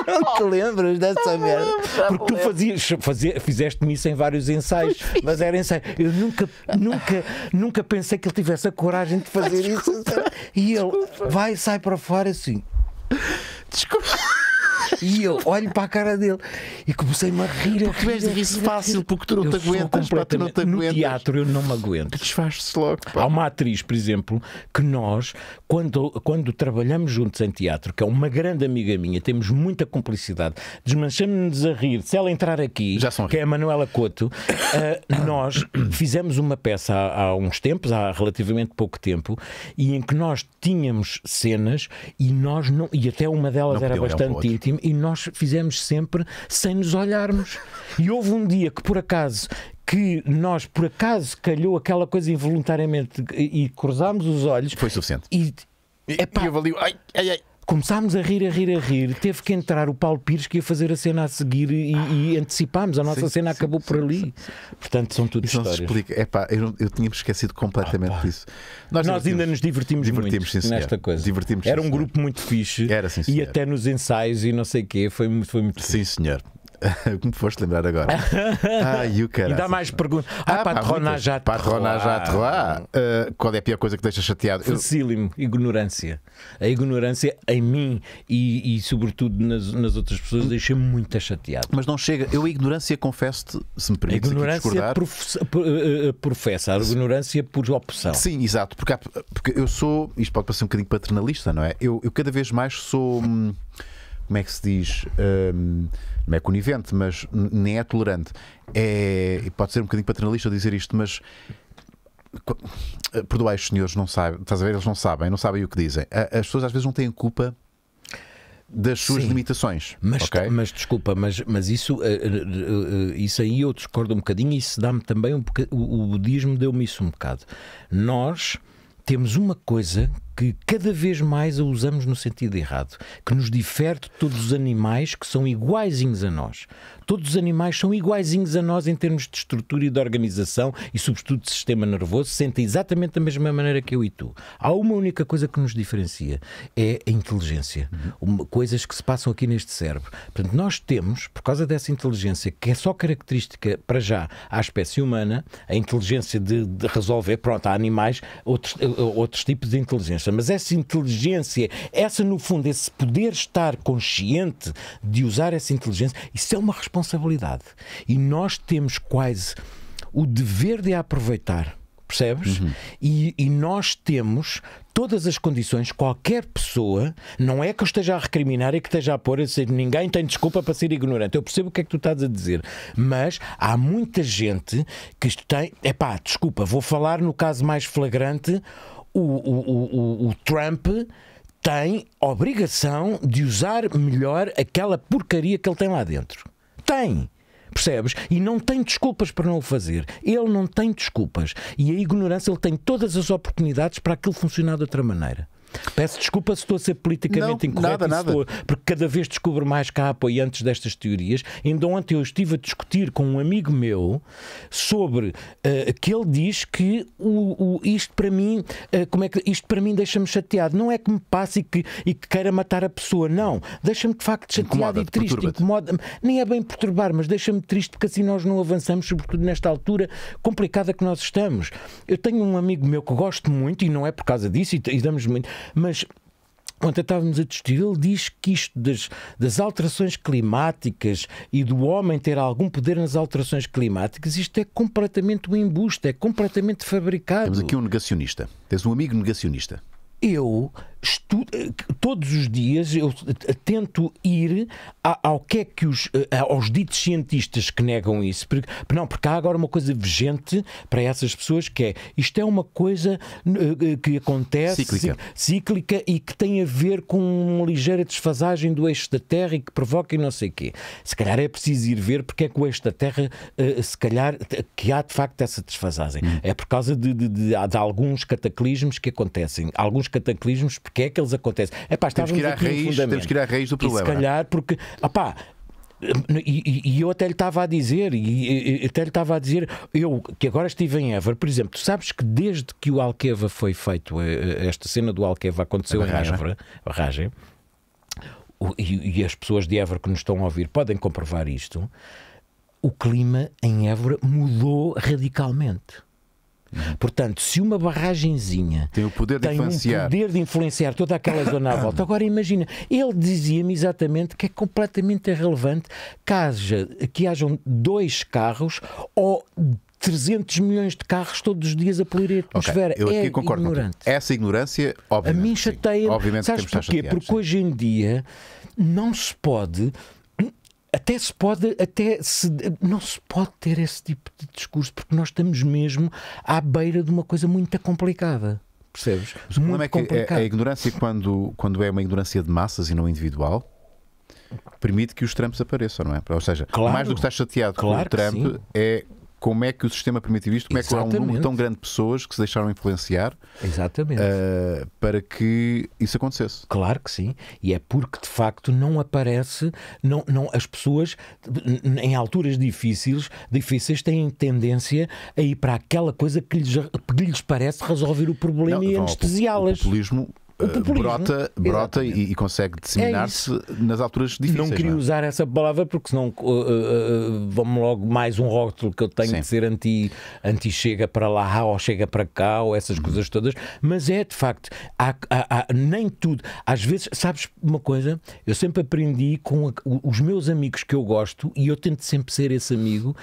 S2: Não te lembras dessa merda? Porque tu fazias, fazia, fizeste-me isso em vários ensaios, mas era ensaio. Eu nunca, nunca, nunca pensei que ele tivesse a coragem de fazer Ai, isso. E ele vai, sai para fora assim. Desculpa. E eu olho para a cara dele e comecei-me a rir. Porque rir, rir, rir, fácil, porque tu não te aguentas, pá, tu
S1: não te aguentas. No teatro eu não
S2: me aguento. Desfaz-se logo. Pá. Há uma atriz, por exemplo, que nós, quando, quando trabalhamos juntos em teatro, que é uma grande amiga minha, temos muita cumplicidade, desmanchamos-nos a rir. Se ela entrar aqui, que é a Manuela Couto, uh, nós fizemos uma peça há, há uns tempos, há relativamente pouco tempo, e em que nós tínhamos cenas e nós não, e até uma delas não era bastante íntima e nós fizemos sempre sem nos olharmos. E houve um dia que por acaso que nós, por acaso, calhou aquela coisa involuntariamente e cruzámos os olhos. Foi suficiente. E,
S1: Epá, e avaliou. Ai,
S2: ai, ai. Começámos a rir, a rir, a rir. Teve que entrar o Paulo Pires que ia fazer a cena a seguir e, ah, e antecipámos. A nossa sim, cena sim, acabou sim, por ali.
S1: Portanto, são tudo histórias. Não se explica. Epá, eu, eu tinha-me esquecido completamente ah, disso. Nós, Nós ainda nos divertimos, divertimos muito nesta coisa. Divertimos, Era um grupo muito fixe. Era, sim, senhor. E até nos ensaios e não sei o quê. Foi, foi muito Sim, fixe. senhor. como foste lembrar agora. Ai, e o cara. Ainda mais
S2: perguntas. Ah, ah patronajat. Patronajat.
S1: Uh, qual é a pior coisa que deixa chateado? Facílimo. Ignorância.
S2: A ignorância em mim e, e sobretudo, nas, nas outras pessoas deixa-me muito chateado.
S1: Mas não chega. Eu a ignorância, confesso-te, se me permites a ignorância discordar. professa. Eh, eh, a ignorância por opção. Sim, exato. Porque, há, porque eu sou. Isto pode parecer um bocadinho paternalista, não é? Eu, eu cada vez mais sou. Hum, como é que se diz? Um, não é conivente, mas nem é tolerante. É, pode ser um bocadinho paternalista dizer isto, mas eh, perdoai os senhores, não sabem, estás a ver? Eles não sabem, não sabem o que dizem. As pessoas às vezes não têm culpa das suas Sim, limitações. Mas, okay? mas desculpa, mas, mas
S2: isso, eh, eh, isso aí eu discordo um bocadinho e isso dá-me também um bocadinho, o budismo deu-me isso um bocado. Nós temos uma coisa que cada vez mais a usamos no sentido errado, que nos difere de todos os animais que são iguaizinhos a nós. Todos os animais são iguaizinhos a nós em termos de estrutura e de organização e, sobretudo, de sistema nervoso, sentem exatamente da mesma maneira que eu e tu. Há uma única coisa que nos diferencia, é a inteligência. Uhum. coisas que se passam aqui neste cérebro. Portanto, nós temos, por causa dessa inteligência, que é só característica, para já, à espécie humana, a inteligência de, de resolver, pronto, há animais, outros, eh, outros tipos de inteligência mas essa inteligência, essa no fundo, esse poder estar consciente de usar essa inteligência, isso é uma responsabilidade. E nós temos quase o dever de a aproveitar. Percebes? Uhum. E, e nós temos todas as condições, qualquer pessoa, não é que eu esteja a recriminar e que esteja a pôr a assim, dizer ninguém tem desculpa para ser ignorante. Eu percebo o que é que tu estás a dizer, mas há muita gente que tem, é pá, desculpa, vou falar no caso mais flagrante o, o, o, o Trump tem obrigação de usar melhor aquela porcaria que ele tem lá dentro. Tem! Percebes? E não tem desculpas para não o fazer. Ele não tem desculpas. E a ignorância, ele tem todas as oportunidades para aquilo funcionar de outra maneira. Peço desculpa se estou a ser politicamente não, incorreto, nada, nada. Estou, porque cada vez descubro mais que há apoiantes destas teorias. Ainda ontem eu estive a discutir com um amigo meu sobre uh, que ele diz que o, o isto para mim, uh, como é que isto para mim deixa-me chateado. Não é que me passe e que, e que queira matar a pessoa, não. Deixa-me de facto chateado e triste. Incomoda Nem é bem perturbar, mas deixa-me triste porque assim nós não avançamos, sobretudo nesta altura complicada que nós estamos. Eu tenho um amigo meu que gosto muito e não é por causa disso e, e damos muito mas quando estávamos a discutir, ele diz que isto das, das, alterações climáticas e do homem ter algum poder nas alterações climáticas, isto é completamente um embuste, é completamente
S1: fabricado. Temos aqui um negacionista. Tens um amigo negacionista. Eu todos os dias eu tento ir a, ao que é que os, eh, aos
S2: ditos cientistas que negam isso. Porque, não, porque há agora uma coisa vigente para essas pessoas que é isto é uma coisa eh, eh, que acontece cíclica, cíclica e que tem a ver com uma ligeira desfasagem do eixo da Terra e que provoca e não sei o quê. Se calhar é preciso ir ver porque é que o eixo da Terra, se calhar, que há de facto essa desfasagem. Hum. É por causa de, de, de, de alguns cataclismos que acontecem. Alguns cataclismos porque que é que eles acontecem? Epá, temos, que ir à raiz, temos que ir à raiz do problema. E se é? calhar, porque. Opá, e, e, eu até lhe estava a dizer, e, e, até lhe estava a dizer, eu que agora estive em Évora, por exemplo, tu sabes que desde que o Alqueva foi feito, eh, eh, esta cena do Alqueva aconteceu barragem. em Évora, barragem, e, as pessoas de Évora que nos estão a ouvir podem comprovar isto, o clima em Évora mudou radicalmente. Portanto, se uma barragemzinha
S1: tem, o poder, tem um poder
S2: de influenciar toda aquela zona à volta, agora imagina, ele dizia-me exatamente que é completamente irrelevante que, haja, que hajam dois carros ou 300 milhões de carros todos os dias a poluir a atmosfera. Okay, eu aqui é concordo. Ignorante.
S1: Essa ignorância, obviamente. A mim chateia. Sim, obviamente Sabes
S2: porquê? Porque hoje em dia não se pode até se pode, até se, não se pode ter esse tipo de discurso, porque nós estamos mesmo à beira de uma coisa muito complicada.
S1: Percebes? Mas o muito problema é, é que é complicado. a, ignorância, quando, quando é uma ignorância de massas e não individual, permite que os Trumps apareçam, não é? Ou seja, claro. mais do que estar chateado claro com o Trump, é como é que o sistema permitiu isto, como Exatamente. é que há um número tão grande de pessoas que se deixaram influenciar uh, para que isso acontecesse. Claro que sim, e é porque de facto não aparece, não, não, as pessoas
S2: em alturas difíceis, difíceis têm tendência a ir para aquela coisa que lhes, que lhes parece resolver o problema não, e anestesiá-las.
S1: O populismo ah, brota, brota e, e, consegue disseminar-se é nas alturas difíceis. Não queria não é? usar essa palavra porque senão uh, uh,
S2: uh, vamos logo mais um rótulo que eu tenho Sim. de ser anti, anti chega para lá ou chega para cá ou essas uhum. coisas todas, mas é de facto, há, há, há, nem tudo. Às vezes, sabes uma coisa? Eu sempre aprendi com a, os meus amigos que eu gosto e eu tento sempre ser esse amigo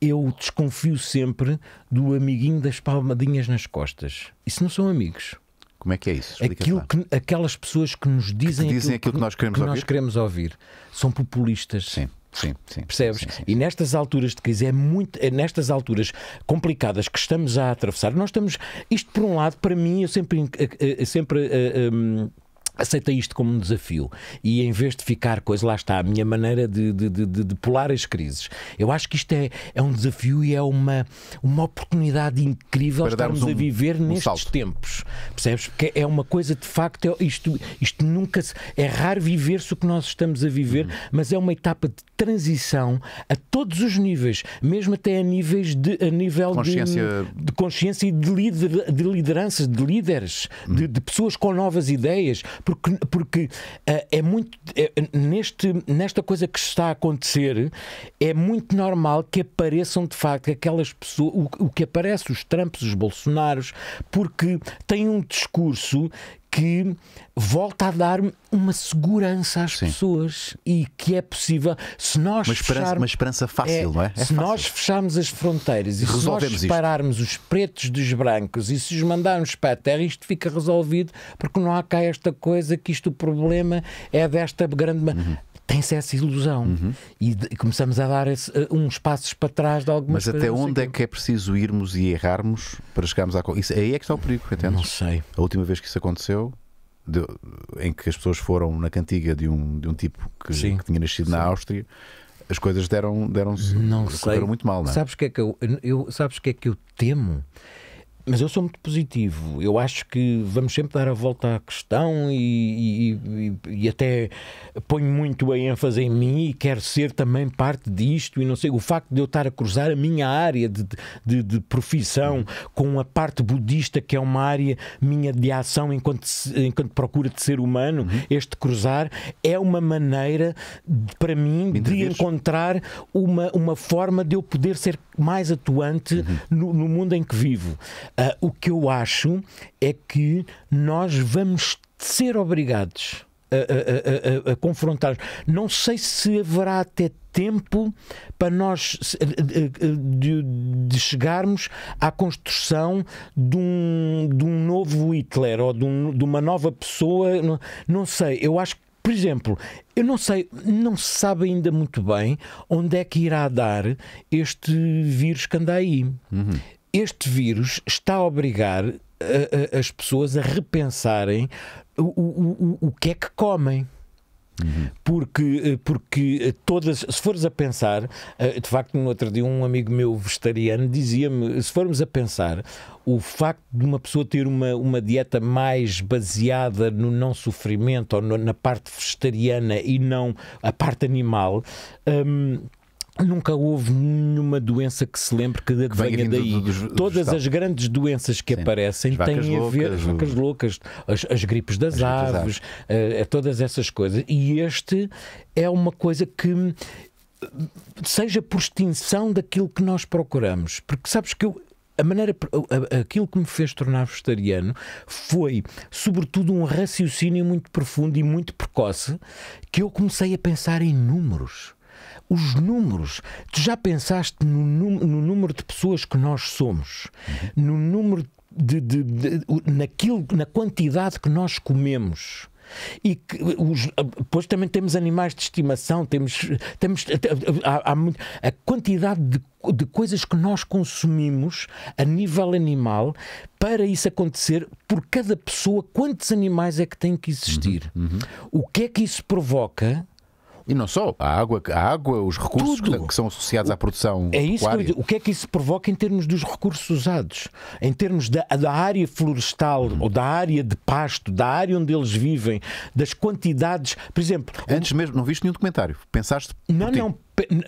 S2: eu desconfio sempre do amiguinho das palmadinhas nas costas. Isso não são amigos. Como é que é isso? Aquilo que, aquelas pessoas que nos dizem, que dizem aquilo, aquilo que, que, nós, queremos que nós, queremos ouvir são populistas. Sim. Sim, sim, Percebes? Sim, sim, e nestas alturas de crise, é muito, é nestas alturas complicadas que estamos a atravessar, nós estamos. Isto, por um lado, para mim, eu sempre. Eh, eh, sempre uh, eh, um, aceitei isto como um desafio e em vez de ficar coisa, lá está a minha maneira de, de, de, de pular as crises. Eu acho que isto é, é um desafio e é uma, uma oportunidade incrível Para estarmos um, a viver um nestes salto. tempos. Percebes? Porque é uma coisa de facto, é, isto, isto nunca se, é raro viver-se o que nós estamos a viver, uhum. mas é uma etapa de transição a todos os níveis, mesmo até a níveis de a nível consciência... De, de consciência e de, lider, de lideranças, de líderes, de, uhum. de pessoas com novas ideias porque, porque uh, é muito. É, neste, nesta coisa que está a acontecer, é muito normal que apareçam de facto aquelas pessoas, o, o que aparece, os Trumps, os Bolsonaros, porque têm um discurso que volta a dar uma segurança às Sim. pessoas e que é possível se nós uma esperança, fechar... uma esperança fácil, é, não é? é se fácil. nós fecharmos as fronteiras e, se nós separarmos isto. os pretos dos brancos e se os mandarmos para a terra, isto fica resolvido porque não há cá esta coisa que isto o problema é desta grande. Uhum tem-se essa ilusão uhum. e de, começamos a dar esse, uh, uns passos para trás de algumas Mas até onde
S1: é que é preciso irmos e errarmos para chegarmos à. Isso, aí é que está o perigo, entende? Não sei. A última vez que isso aconteceu, de, em que as pessoas foram na cantiga de um, de um tipo que, que tinha nascido Sim. na Áustria as coisas deram, deram, não deram muito mal, não é? Sabes o que é que eu,
S2: eu, sabes que é que eu temo? Mas eu sou muito positivo. Eu acho que vamos sempre dar a volta à questão e, e, e, até ponho muito a ênfase em mim e quero ser também parte disto. E não sei, o facto de eu estar a cruzar a minha área de, de, de profissão com a parte budista, que é uma área minha de ação enquanto, enquanto procura de ser humano, uhum. este cruzar é uma maneira de, para mim de encontrar uma, uma forma de eu poder ser mais atuante uhum. no, no mundo em que vivo. Uh, o que eu acho é que nós vamos ser obrigados a, a, a, a confrontar. Não sei se haverá até tempo para nós eh, eh, eh, de, de, chegarmos à construção de um, de um novo Hitler ou de, um, de uma nova pessoa. Não, não sei, eu acho que por exemplo, eu não sei, não se sabe ainda muito bem onde é que irá dar este vírus que anda aí. Uhum este vírus está a obrigar a, eh, a, eh, as pessoas a repensarem o, o, o, o que é que comem. Uhum. Porque, eh, porque todas, se fores a pensar, de facto, no outro dia, um amigo meu vegetariano dizia-me: se formos a pensar, o facto de uma pessoa ter uma, uma dieta mais baseada no não sofrimento ou no, na parte vegetariana e não a parte animal. Hum, Nunca houve nenhuma doença que se lembre que, venha daí. Todas as grandes doenças que Sim. aparecem têm a ver as vacas loucas, as, as gripes das as aves, aves. Uh, todas essas coisas. E este é uma coisa que seja por extinção daquilo que nós procuramos. Porque sabes que eu, a maneira, aquilo que me fez tornar vegetariano foi, sobretudo, um raciocínio muito profundo e muito precoce que eu comecei a pensar em números os números. Tu já pensaste no, no número de pessoas que nós somos, uhum. no número de, de, de, naquilo, na quantidade que nós comemos. E que os, depois ah, também temos animais de estimação, temos, temos há, há, a quantidade de, de coisas que nós consumimos a nível animal para isso acontecer, por cada pessoa, quantos animais é que tem que existir?
S1: Uhum, uhum. O que é que isso provoca? E não só, a água, a água os recursos que, que, são associados o, à produção é isso que
S2: O que é que isso provoca em termos dos recursos usados? Em termos da, da área florestal hum. ou da área de pasto, da área onde eles vivem, das quantidades, por exemplo... Antes um... mesmo, não viste nenhum documentário? Pensaste... Não, não,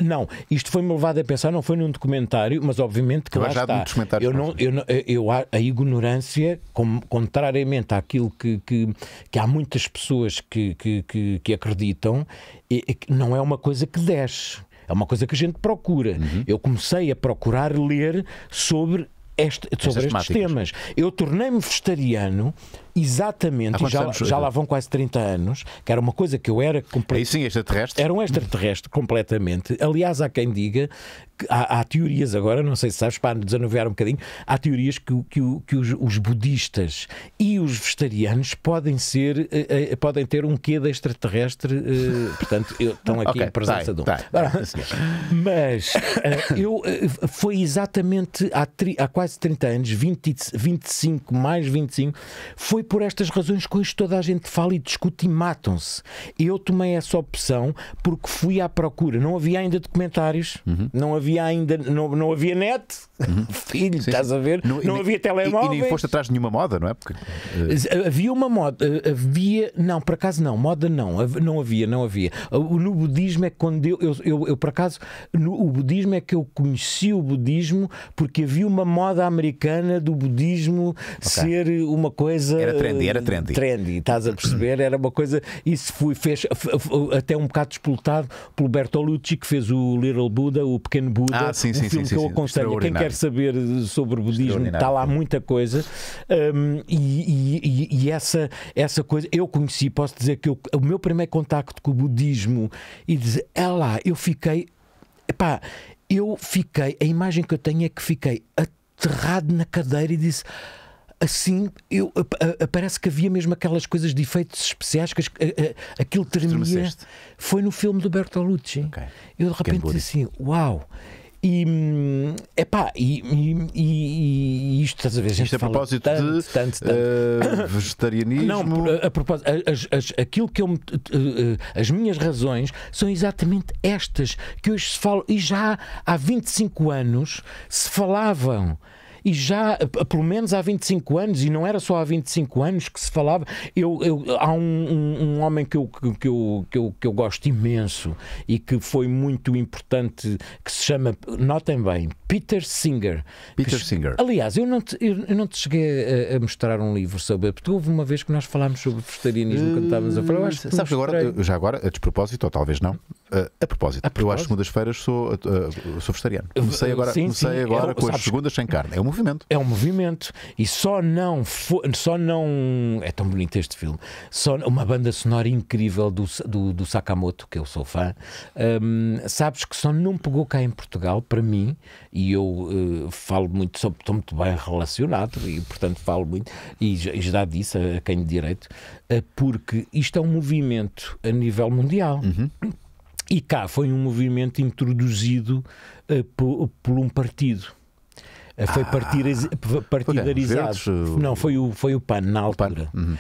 S2: não, isto foi-me levado a pensar, não foi num documentário, mas obviamente que mas lá está. É? Eu não, eu, não, eu, a, a ignorância, como, contrariamente àquilo que, que, que, há muitas pessoas que, que, que, que acreditam, é, é não é uma coisa que desce. É uma coisa que a gente procura. Uhum. Eu comecei a procurar ler sobre este, sobre estes temas. Eu tornei-me vegetariano exatamente, já, já lá vão quase 30 anos, que era uma coisa que eu era completamente. É sim, extraterrestre? Era um extraterrestre completamente. Aliás, há quem diga há, há, teorias agora, não sei se sabes, para desanuviar um bocadinho, há teorias que, que, que os, os, budistas e os vegetarianos podem ser, eh, eh, podem ter um quê de extraterrestre, eh, portanto, eu, estão aqui okay, em presença tá, de um. Tá, tá, Mas eh, eu, eh, foi exatamente há, tri, há quase 30 anos, 20, 25, mais 25, foi por estas razões que hoje toda a gente fala e discute e matam-se. Eu tomei essa opção porque fui à procura, não havia ainda documentários, uhum. não havia havia ainda, não, não havia net, uhum. filho, sim, estás sim. a ver? Não, não havia telemóvel. E, e nem foste atrás de nenhuma moda, não é? Porque, uh... Havia uma moda, eh, havia, não, por acaso não, moda não, não havia, não havia. No budismo é quando eu, eu, eu, eu por acaso, no, o budismo é que eu conheci o budismo porque havia uma moda americana do budismo okay. ser uma coisa. Era trendy, era trendy. Trendy, estás a perceber? Era uma coisa, isso foi, fez, até um bocado despoltado pelo Bertolucci que fez o Little Buddha, o Pequeno Buda Buda. Ah, sim, um sim, filme sim, que eu aconselho a quem quer saber sobre budismo, está lá muita coisa. Um, e, e, e essa, essa coisa, eu conheci, posso dizer que eu, o meu primeiro contacto com o budismo e dizer, é lá, eu fiquei, pá eu fiquei, a imagem que eu tenho é que fiquei aterrado na cadeira e disse assim eu, a, a, parece que havia mesmo aquelas coisas de efeitos especiais que a, aquilo tremia. Foi no filme do Bertolucci. Okay. Eu de repente disse assim: Uau! E, hum, epá, e, e, e, isto às vezes ver? A isto é a propósito
S1: tanto, de tanto, tanto, uh, vegetarianismo. Não,
S2: a, a propósito, as, as, aquilo que eu eh, as minhas razões são exatamente estas que hoje se falam, e já há 25 anos se falavam e já pelo menos há 25 anos, e não era só há 25 anos que se falava. Eu, eu há um, um, um, homem que eu, que, eu, que, eu, que eu gosto imenso e que foi muito importante, que se chama, notem bem, Peter Singer. Peter que, Singer. Aliás, eu não te, eu não te cheguei a, a, mostrar um livro sobre. Porque houve uma vez que nós falámos sobre vegetarianismo hum, quando estávamos a falar. Eu acho que sabes, agora,
S1: já agora, a despropósito, ou talvez não, Uh, a propósito, a propósito? eu às segundas-feiras sou, uh, sou vegetariano. Comecei agora, sim, comecei sim, agora com sabes, as segundas sem carne. É um movimento. É um movimento.
S2: E só não. só não é tão bonito este filme. Só uma banda sonora incrível do, do, do Sakamoto, que eu sou fã. Um, sabes que só não pegou cá em Portugal, para mim, e eu uh, falo muito sobre. Estou muito bem relacionado e, portanto, falo muito. E já, já disse a, a quem de direito, porque isto é um movimento a nível mundial. Uhum e cá foi um movimento introduzido uh, eh, por, por um partido eh, foi ah, partidarizado. não, foi o, foi o PAN na altura. PAN. Uhum.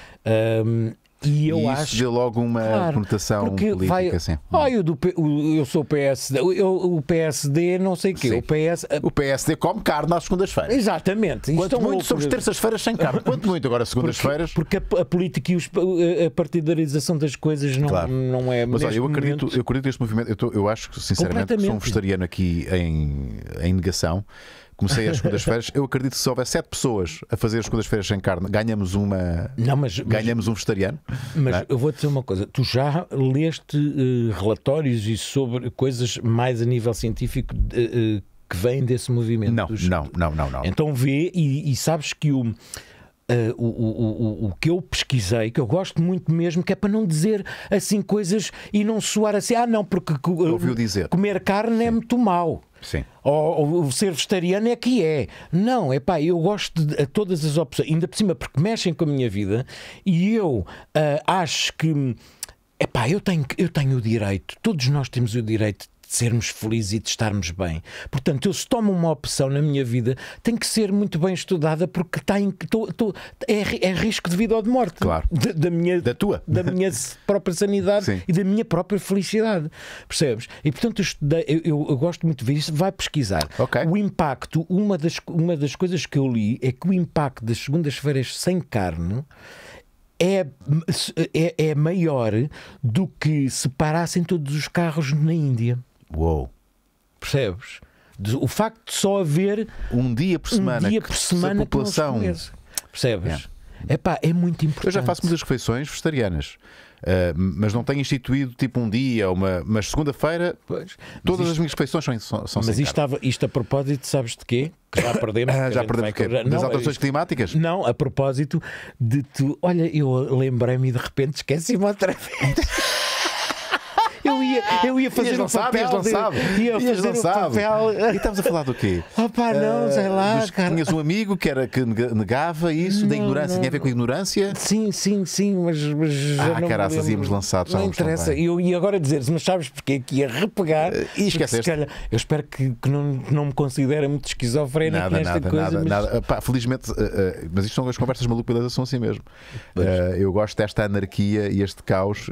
S2: Um, e eu e isso acho. deu logo uma claro, conotação política, vai, assim. Ah, eu, do, eu sou PSD,
S1: eu, o PSD não sei quê, Sim. o PS... O PSD come carne às segundas-feiras. Exatamente. Quanto é muito, sobre
S2: terças-feiras sem carne.
S1: Quanto muito, agora
S2: segundas-feiras... Porque, porque a, a, política e os, a partidarização das coisas não, claro. não é... Mas olha, eu acredito,
S1: momento... eu acredito este movimento, eu, tô, eu acho que, sinceramente, sou um vegetariano aqui em, em negação, Comecei as segundas-feiras. Eu acredito que se houver sete pessoas a fazer as segundas-feiras sem carne, ganhamos uma. Não, mas, ganhamos mas, um vegetariano. Mas é? eu vou dizer uma coisa: tu já leste uh, relatórios e sobre coisas mais a nível
S2: científico uh, que vêm desse movimento? Não, dos... não, não, não, não, Então vê e, e sabes que o uh, o, o, o, o, que eu pesquisei, que eu gosto muito mesmo, que é para não dizer assim coisas e não soar assim, ah, não, porque comer carne é Sim. é muito mau. Sim. Ou, ou, ser vegetariano é que é. Não, é pá, eu gosto de todas as opções, ainda por cima, porque mexem com a minha vida e eu uh, acho que. Epá, eu tenho, eu tenho o direito, todos nós temos o direito de de sermos felizes e de estarmos bem. Portanto, eu se tomo uma opção na minha vida, tem que ser muito bem estudada porque está em, tô, tô, é, é, risco de vida ou de morte. Claro. da, minha, da tua. Da minha própria sanidade Sim. e da minha própria felicidade. Percebes? E portanto, eu, estudei, eu, eu, eu gosto muito de ver isso. Vai pesquisar. Okay. O impacto, uma das, uma das coisas que eu li é que o impacto das segundas-feiras sem carne é, é, é maior do que se parassem todos os carros na Índia. Uou.
S1: Percebes? O facto de só haver um dia por semana, um dia por semana a população. Percebes? É. Epá, é muito importante. Eu já faço muitas refeições vegetarianas. Uh, mas não tenho instituído tipo um dia, uma, mas segunda-feira todas isto, as minhas refeições são, são Mas sem isto, estava, isto a propósito, sabes de quê? Que já perdemos. Ah, já perdemos que, das alterações isto,
S2: climáticas? Não, a propósito de tu. Olha, eu lembrei-me e de repente esqueci-me outra
S1: vez. ia, eu ia fazer um papel. Sabe, de, sabe. Ia fazer um papel. E estamos a falar do quê? não, sei ah, lá. cara. Tinhas um amigo que, era, que negava isso não, da ignorância. Não. Tinha a ver com a ignorância? Sim, sim, sim, mas. mas ah, caraças, íamos Não interessa. e Eu ia agora dizer mas sabes porquê? Que ia repegar. Eh, e esqueceste. Calhar,
S2: eu espero que, que não, não me considere muito esquizofrénico nada, nesta nada, coisa. Nada, mas...
S1: nada. Pá, felizmente, uh, uh, mas isto são as conversas malucas, são assim mesmo. Uh, eu gosto desta anarquia e este caos,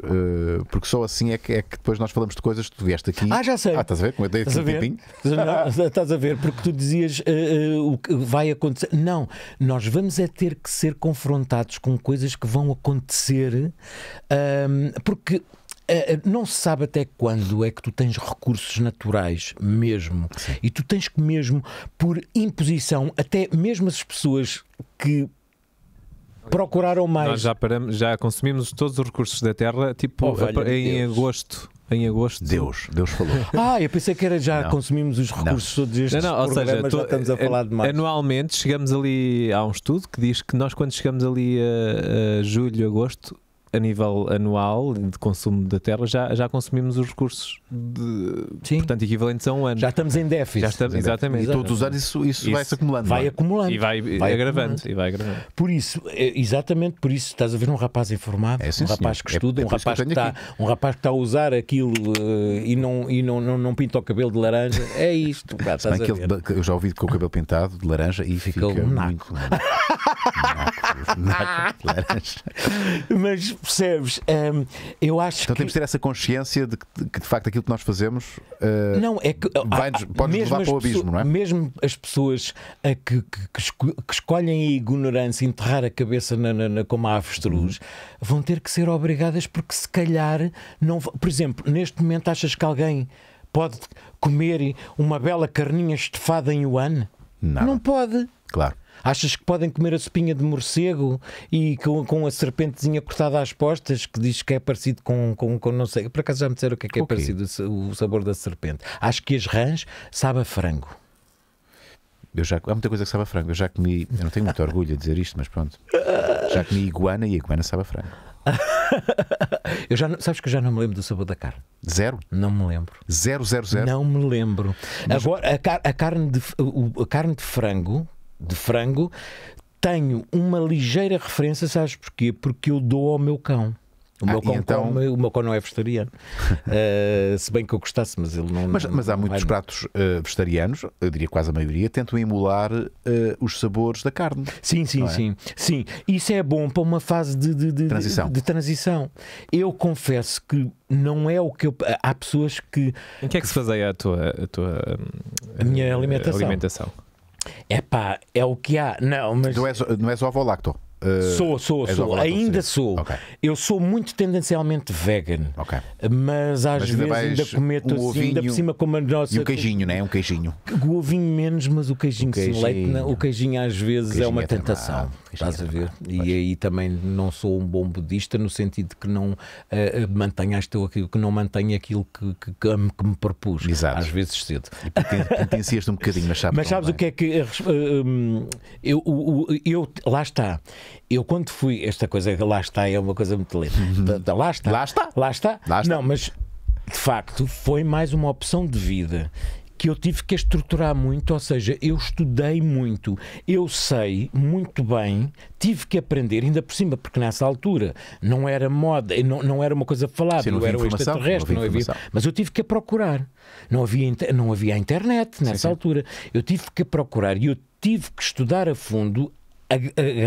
S1: porque só assim é que, é que depois nós nós falamos de coisas que tu vieste aqui. Ah, já sei. Ah, estás a ver? Como eu dei estás
S2: estás a ver, porque tu dizias uh, uh, o que vai acontecer. Não, nós vamos é ter que ser confrontados com coisas que vão acontecer, porque eh, não se sabe até quando é que tu tens recursos naturais mesmo. Sim. E tu tens que mesmo, por imposição, até mesmo as pessoas que procuraram mais. Nós já,
S1: paramos, já consumimos todos os recursos da Terra, tipo oh, em Deus. agosto em agosto. Deus, Deus falou.
S2: Ah, eu pensei que era já não. consumimos os recursos não. todos estes não, não, ou seja, tu, já estamos a eh, falar demais.
S1: Anualmente chegamos ali, há um estudo que diz que nós quando chegamos ali a, a julho, agosto, a nível anual de consumo da Terra, já, já consumimos os recursos de, Sim. portanto, equivalentes a um
S2: ano. Já estamos em déficit. Já estamos, exatamente. E todos os anos isso, isso, isso vai se acumulando. Vai é? acumulando. E vai, vai agravando, E vai agravando. Por isso, é, exatamente por isso, estás a ver um rapaz informado, é, é tá, um rapaz que estuda, é, um, rapaz que, que está, um rapaz que está a usar aquilo uh, e, não, e não, não, não pinta o cabelo de laranja. É isto. estás a ver.
S1: eu já ouvi com o cabelo pintado de laranja e fica, fica um muito. Mas percebes? Um, eu acho então que... temos de ter essa consciência de que, de facto aquilo que nós fazemos uh, não, é que, ah, vai -nos, ah, pode -nos levar para o abismo, não é? Mesmo as pessoas eh, que, que, que, escolhem
S2: a ignorância, enterrar a cabeça na, na, na como a avestruz, uhum. vão ter que ser obrigadas porque se calhar não. Por exemplo, neste momento achas que alguém pode comer uma bela carninha estofada em yuan? Não. Não pode. Claro. Achas que podem comer a sopinha de morcego e com, com a serpentezinha cortada às postas que diz que é parecido com, com, com não sei. Por acaso já me disseram o que é que é okay. parecido o sabor da serpente. Acho que as rãs
S1: sabem a frango. Eu já, há muita coisa que sabe a frango. Eu já comi, eu não tenho muito orgulho de dizer isto, mas pronto. Já comi iguana e a iguana sabe a frango. eu já não,
S2: sabes que eu já não me lembro do
S1: sabor da carne. Zero? Não me lembro. Zero, zero, zero. Não me lembro.
S2: Mas... Agora, a, car a, carne de, a carne de frango de frango, tenho uma ligeira referência, sabes porquê? Porque eu dou ao meu cão. O meu, ah, cão então... come,
S1: o meu cão não é vegetariano. uh, se bem que eu gostasse, mas ele não. Mas, não, mas há muitos é. pratos uh, vegetarianos, eu diria quase a maioria, tentam emular uh, os sabores da carne. Sim, sim, é? sim.
S2: Sim, isso é bom para uma fase de, de, de transição. De, de, transição. Eu confesso que não é o que eu. Há pessoas que. Em que é que se fazia a tua. A, tua, a minha alimentação? alimentação? É pá, é o que há. Não, mas. Não é, não é só ovo lacto. Uh, eh, sou, sou, sou. Ainda sim. sou. Okay. Eu sou muito tendencialmente vegan. Okay. Mas às mas ainda vezes ainda cometo um assim, ainda por cima como a nossa. E o queijinho, não é Um queijinho. O ovinho menos, mas o queijinho, o queijinho. sem leite, o queijinho às vezes queijinho é uma é tentação. Estás a ver? E aí também não sou um bom budista no sentido de que não uh, mantenha estou aquilo, que não mantenha aquilo que, que, que, me propus. Exato. Às vezes cedo.
S1: E potenciaste um bocadinho, mas sabes. Mas sabes o
S2: que é que uh, eu, eu lá está. Eu quando fui, esta coisa lá está é uma coisa muito lenta. Uhum. Lá está. Lá está. Lá está. Lá está. Não, mas de facto, foi mais uma opção de vida que eu tive que estruturar muito, ou seja, eu estudei muito, eu sei muito bem, tive que aprender, ainda por cima, porque nessa altura não era moda, não, não era uma coisa falada, não, não era o extraterrestre, não havia, não havia mas eu tive que procurar. Não havia, não havia internet nessa sim, sim. altura. Eu tive que procurar e eu tive que estudar a fundo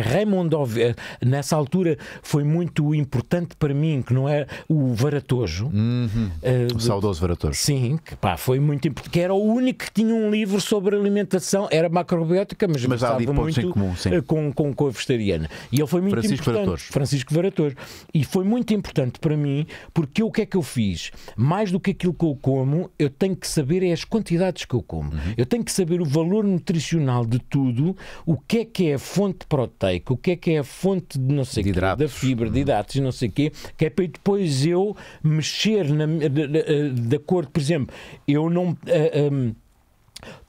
S2: Raimundo eh, nessa altura foi muito importante para mim, que não é o Varatojo. Uhum. Uh, o saudoso Varatojo. Sim, que pá, foi muito importante, que era o único que tinha um livro sobre alimentação, era macrobiótica, mas, mas ali muito em comum, sim. Eh, com, com, com a vegetariana. E ele foi muito
S1: Francisco importante. Varatojo.
S2: Francisco Varatojo. E foi muito importante para mim, porque o que é que eu fiz? Mais do que aquilo que eu como, eu tenho que saber é as quantidades que eu como. Uhum. Eu tenho que saber o valor nutricional de tudo, o que é que é a fonte fonte proteica, o que é que é a fonte de não sei de quê, da fibra, de hidratos, não sei o quê, que é para depois eu mexer na, da, eh, cor, por exemplo, eu não. Uh, eh, um, ehm,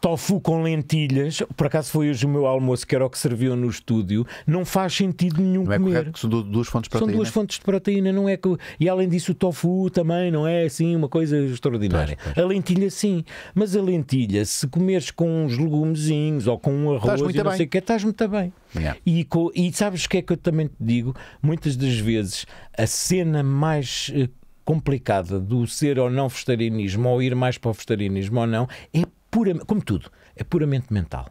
S2: tofu com lentilhas, por acaso foi hoje o meu almoço, que era o que serviu no estúdio, não faz sentido nenhum não é comer. Correto, são duas fontes de proteína. São duas fontes de proteína, não é que. E além disso, o tofu também não é assim uma coisa extraordinária. Pois, pois. A lentilha, sim, mas a lentilha, se comeres com uns legumezinhos ou com um arroz e não bem. sei o que, estás muito bem. Yeah. E, e sabes o que é que eu também te digo? Muitas das vezes a cena mais eh, complicada do ser ou não vegetarianismo, ou ir mais para o vegetarianismo ou não, é como tudo, é puramente mental.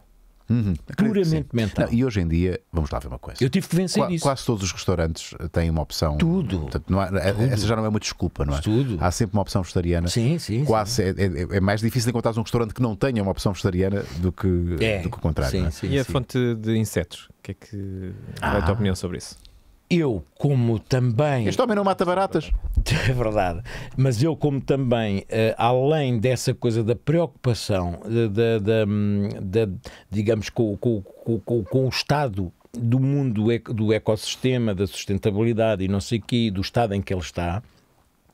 S1: Uhum, é puramente mental. Não, e hoje em dia, vamos lá ver uma coisa. Eu tive que vencer Qua, isso. Quase todos os restaurantes eh, têm uma opção. Tudo. Portanto, há, eh, tudo. Essa já não é uma desculpa, não é? Tudo. Há sempre uma opção vegetariana. Sim, sim. Quase sim. É, é, é, é, mais difícil encontrar um restaurante que não tenha uma opção vegetariana do que, é. do que o contrário. Sim, é? sim, e a fonte de insetos? O que é que. Qual é a tua ah. opinião sobre isso? eu, como também. Este homem não mata baratas.
S2: É verdade. Mas eu, como também, uh, além dessa coisa da preocupação, da, hum, digamos, com, com, com, com, o estado do mundo, do ecossistema, da sustentabilidade e não sei o quê, do estado em que ele está,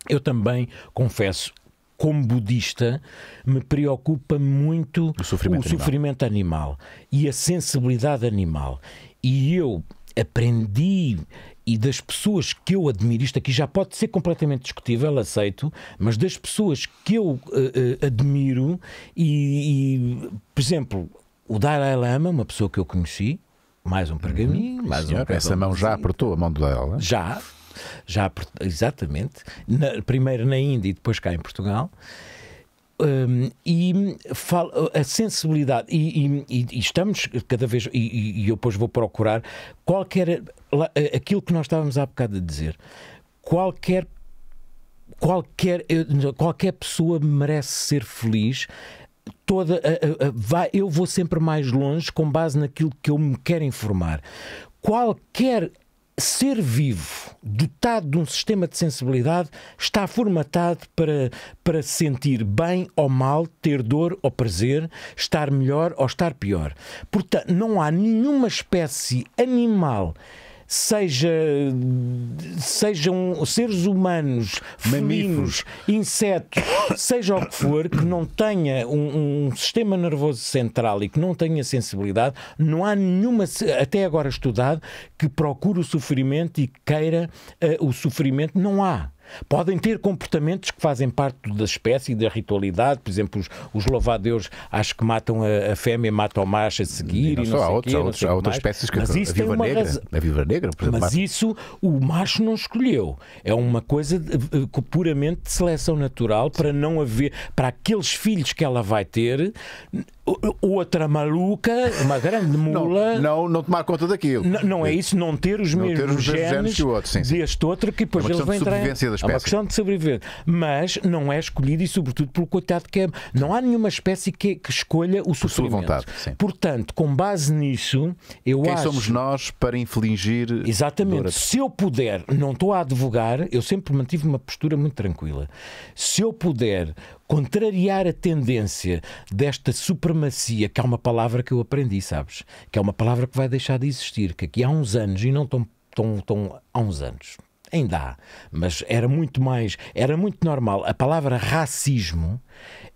S2: eu também confesso como budista, me preocupa muito o sofrimento, o animal. sofrimento animal e a sensibilidade animal. E eu, aprendi e das pessoas que eu admiro, isto aqui já pode ser completamente discutível, aceito, mas das pessoas que eu uh, uh, admiro, e, e, por exemplo, o Dalai Lama, uma pessoa que eu conheci, mais um pergaminho, uhum, mais senhora, um Essa mão já apertou a mão do Dalai Lama? Já, já, exatamente. Na, primeiro na Índia e depois cá em Portugal. Um, e fala, a sensibilidade, e, e, e, estamos cada vez, e, e eu depois vou procurar qualquer aquilo que nós estávamos há bocado a dizer, qualquer qualquer, qualquer pessoa merece ser feliz. Toda, a, a, a, vai, eu vou sempre mais longe com base naquilo que eu me quero informar. Qualquer ser vivo, dotado de um sistema de sensibilidade, está formatado para, para sentir bem ou mal, ter dor ou prazer, estar melhor ou estar pior. Portanto, não há nenhuma espécie animal seja, sejam seres humanos, mamíferos, insetos, seja o que for, que não tenha um, um, sistema nervoso central e que não tenha sensibilidade, não há nenhuma, até agora estudado, que procure o sofrimento e queira uh, o sofrimento. Não há. Podem ter comportamentos que fazem parte da espécie e da ritualidade, por exemplo, os, os louvadeus acho que matam a, a fêmea, matam o macho a seguir. E não, e não só, há, outros, quê, há, outros, há outras espécies que mas a, viva negra, a viva negra, por exemplo. Mas isso o macho não escolheu. É uma coisa de, puramente de seleção natural para não haver, para aqueles filhos que ela vai ter, outra maluca, uma grande mula. Não, não, não tomar conta daquilo. N não é isso, não ter os não mesmos ter os genes, genes que o outro, sim, sim. deste outro que depois é ele vem entrar. É uma questão de sobreviver. Mas não é escolhido e, sobretudo, pelo coitado que é. Não há nenhuma espécie que, que escolha o sofrimento. Por vontade, sim. Portanto, com base nisso, eu Quem acho. Quem somos nós para infligir. Exatamente. Dor. Se eu puder, não estou a advogar, eu sempre mantive uma postura muito tranquila. Se eu puder contrariar a tendência desta supremacia, que é uma palavra que eu aprendi, sabes? Que é uma palavra que vai deixar de existir, que aqui há uns anos, e não tão, tão, tão há uns anos, ainda há, mas era muito mais, era muito normal. A palavra racismo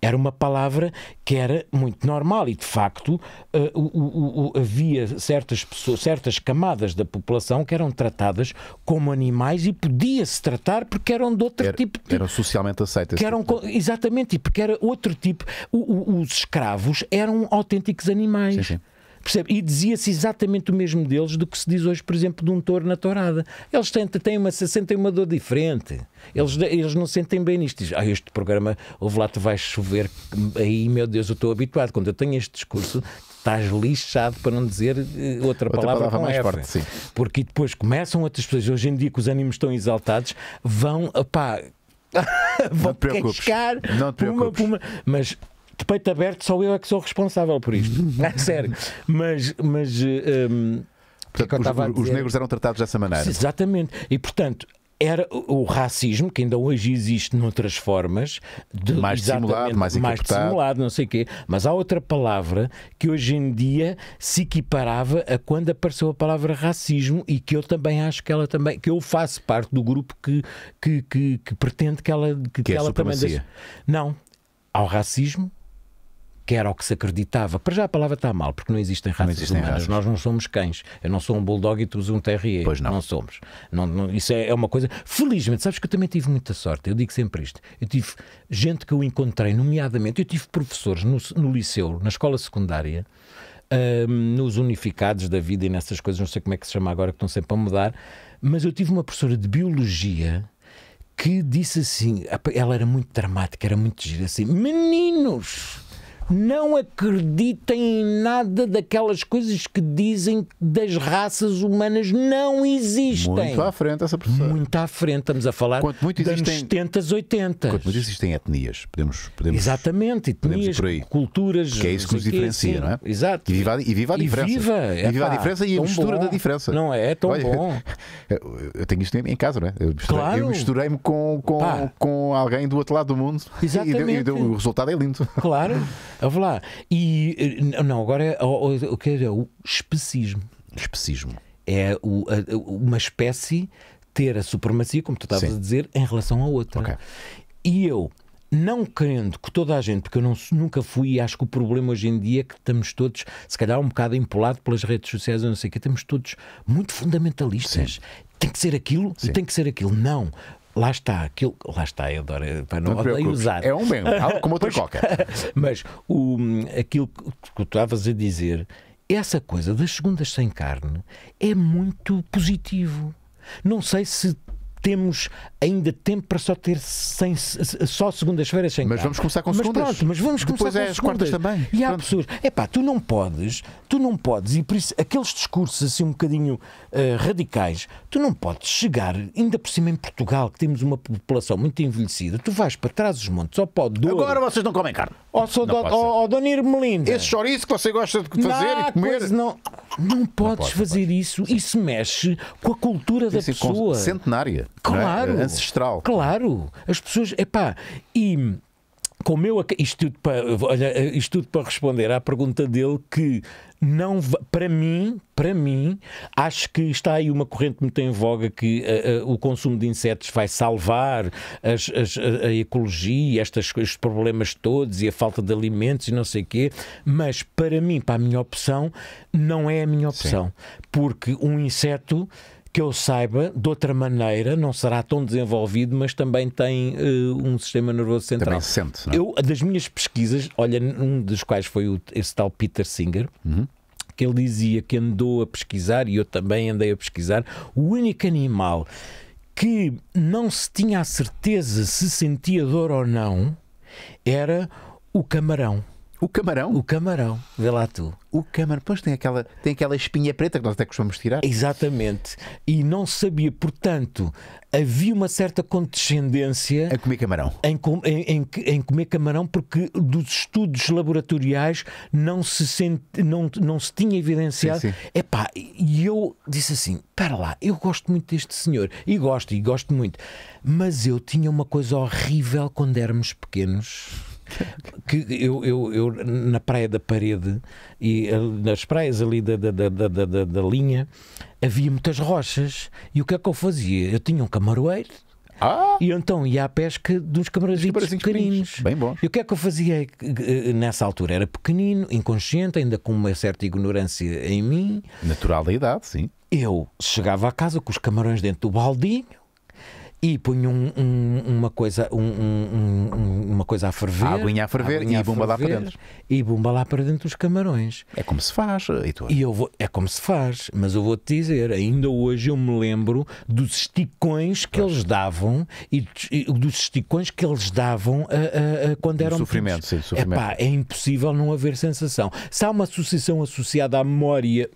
S2: era uma palavra que era muito normal e, de facto, uh, havia certas pessoas, certas camadas da população que eram tratadas como animais e podia-se tratar porque eram
S1: de outro era, tipo. De, eram socialmente aceitas. Que eram, tipo,
S2: Exatamente, e porque era outro tipo. O, o, os escravos eram autênticos animais. Sim, sim. Percebe? E dizia-se exatamente o mesmo deles do que se diz hoje, por exemplo, de um touro na tourada. Eles têm, têm uma, sentem uma dor diferente. Eles, eles não sentem bem nisto. Dizem, ah, este programa, ouve lá, tu vais chover. Aí, meu Deus, eu estou habituado. Quando eu tenho este discurso, estás lixado para não dizer eh, outra, outra palavra, palavra mais F. forte. Sim. Porque depois começam outras pessoas. Hoje em dia que os ânimos estão exaltados, vão, pá, vão não te preocupes. Não te preocupes. Puma, puma. Mas de peito aberto, só eu é que sou responsável por isto. é sério. Mas. mas um, portanto, os, os negros eram tratados dessa maneira. Exatamente. E, portanto, era o racismo, que ainda hoje existe noutras formas, de, mais dissimulado, mais, mais dissimulado, não sei o quê, mas há outra palavra que hoje em dia se equiparava a quando apareceu a palavra racismo e que eu também acho que ela também, que eu faço parte do grupo que, que, que, que pretende que ela, que, que, que é ela também. Deixe... Não, ao racismo que era o que se acreditava. Para já a palavra está mal, porque não existem raças não existem humanas. Raças. Nós não somos cães. Eu não sou um bulldog e tu um terrier. Pois não. Não somos. Não, não, isso é, é, uma coisa. Felizmente, sabes que eu também tive muita sorte. Eu digo sempre isto. Eu tive gente que eu encontrei, nomeadamente, eu tive professores no, no liceu, na escola secundária. Hum, nos unificados da vida e nessas coisas, não sei como é que se chama agora, que estão sempre a mudar, mas eu tive uma professora de biologia que disse assim: ela era muito dramática, era muito gira, assim, meninos, não acreditem em nada daquelas coisas que dizem das raças humanas. Não existem. Muito à frente essa pessoa. Muito à frente. Estamos a falar quanto muito
S1: existem, 70, 80. Quanto muito existem etnias. Podemos, podemos, Exatamente. Etnias, podemos culturas. Que é isso que nos diferencia, não é? Exato. E viva, a, e viva a diferença. E viva, é e viva pá, a diferença e a mistura bom. da diferença. Não é? É tão Olha, bom. Eu tenho isto em casa, não é? Eu misturei-me claro. misturei com, com, com alguém do outro lado do mundo. Exatamente. E, deu, e deu, o resultado é lindo. Claro. É
S2: a lá. E eh, não, agora é, oh, oh, o, que é, é o especismo. Especismo. É o, a, uma espécie ter a supremacia, como tu estavas Sim. a dizer, em relação a outra. Okay. E eu, não querendo que toda a gente, porque eu não, nunca fui, acho que o problema hoje em dia é que estamos todos, se calhar um bocado empolado pelas redes sociais, eu não sei o que, estamos todos muito fundamentalistas. Sim. Tem que ser aquilo, Sim. tem que ser aquilo. Não lá está aquilo, lá está, eu adoro, para não, não usar. É um mesmo, é como outra coca Mas o, aquilo que tu estavas a dizer, essa coisa das segundas sem carne é muito positivo. Não sei se temos ainda tempo para só ter 100, só segundas-feiras sem Mas vamos começar com mas segundas. Pronto, mas vamos Depois começar é com as quartas também. E há pessoas, é pá, tu não podes, tu não podes, e por isso aqueles discursos assim um bocadinho uh, radicais, tu não podes chegar, ainda por cima em Portugal, que temos uma população muito envelhecida, tu vais para trás dos montes, só pode Agora
S1: vocês não comem carne. Ó, oh, do, oh, oh, Dona Irmelinda. Esse chouriço que você gosta de fazer não, e comer. Não, não
S2: podes não pode, fazer isso. Isso mexe com a cultura da é pessoa. Centenária. É? Claro. É? Ancestral. Claro. As pessoas. Epá, e. Como eu, isto, tudo para, olha, isto tudo para responder à pergunta dele que não para mim, para mim, acho que está aí uma corrente muito em voga que uh, uh, o consumo de insetos vai salvar as, as, a, a, ecologia, estas, estes problemas todos e a falta de alimentos e não sei o quê, mas para mim, para a minha opção, não é a minha opção, Sim. porque um inseto que eu saiba, de outra maneira, não será tão desenvolvido, mas também tem uh, um sistema nervoso central. Também se sente, não é? Eu, das minhas pesquisas, olha, um dos quais foi o, esse tal Peter Singer, uhum. que ele dizia que andou a pesquisar, e eu também andei a pesquisar, o único animal que não se tinha a certeza se sentia dor ou não era o camarão. O camarão? O camarão, vê lá tu. O camarão, pois tem aquela, tem aquela espinha preta que nós até costumamos tirar. Exatamente. E não sabia, portanto, havia uma certa condescendência. A comer camarão. Em, em, em, em comer camarão, porque dos estudos laboratoriais não se, sent, não, não se tinha evidenciado. é pá e eu disse assim: para lá, eu gosto muito deste senhor. E gosto, e gosto muito. Mas eu tinha uma coisa horrível quando éramos pequenos que eu, eu, eu na Praia da Parede e eh, nas praias ali da, da, da, da, da linha havia muitas rochas e o que é que eu fazia? Eu tinha um camaroeiro ah. E então ia à pesca dos camarazinhos pequeninos. Bem bons. E o que é que eu fazia eh, nessa altura? Era pequenino, inconsciente, ainda com uma certa ignorância em mim. Natural da idade, sim. Eu chegava à casa com os camarões dentro do baldinho, e põe um, um, uma, coisa, um, uma coisa a ferver. A aguinha a ferver aguinha e a bomba lá para dentro. E bomba lá para dentro dos camarões. É como se faz, Heitor. E eu vou, é como se faz, mas eu vou-te dizer, ainda hoje eu me lembro dos esticões que pois. eles davam e, e, dos esticões que eles davam a, a, a quando eram. Sofrimento, sim, sofrimento. Epá, é impossível não haver sensação. Se há uma associação associada à memória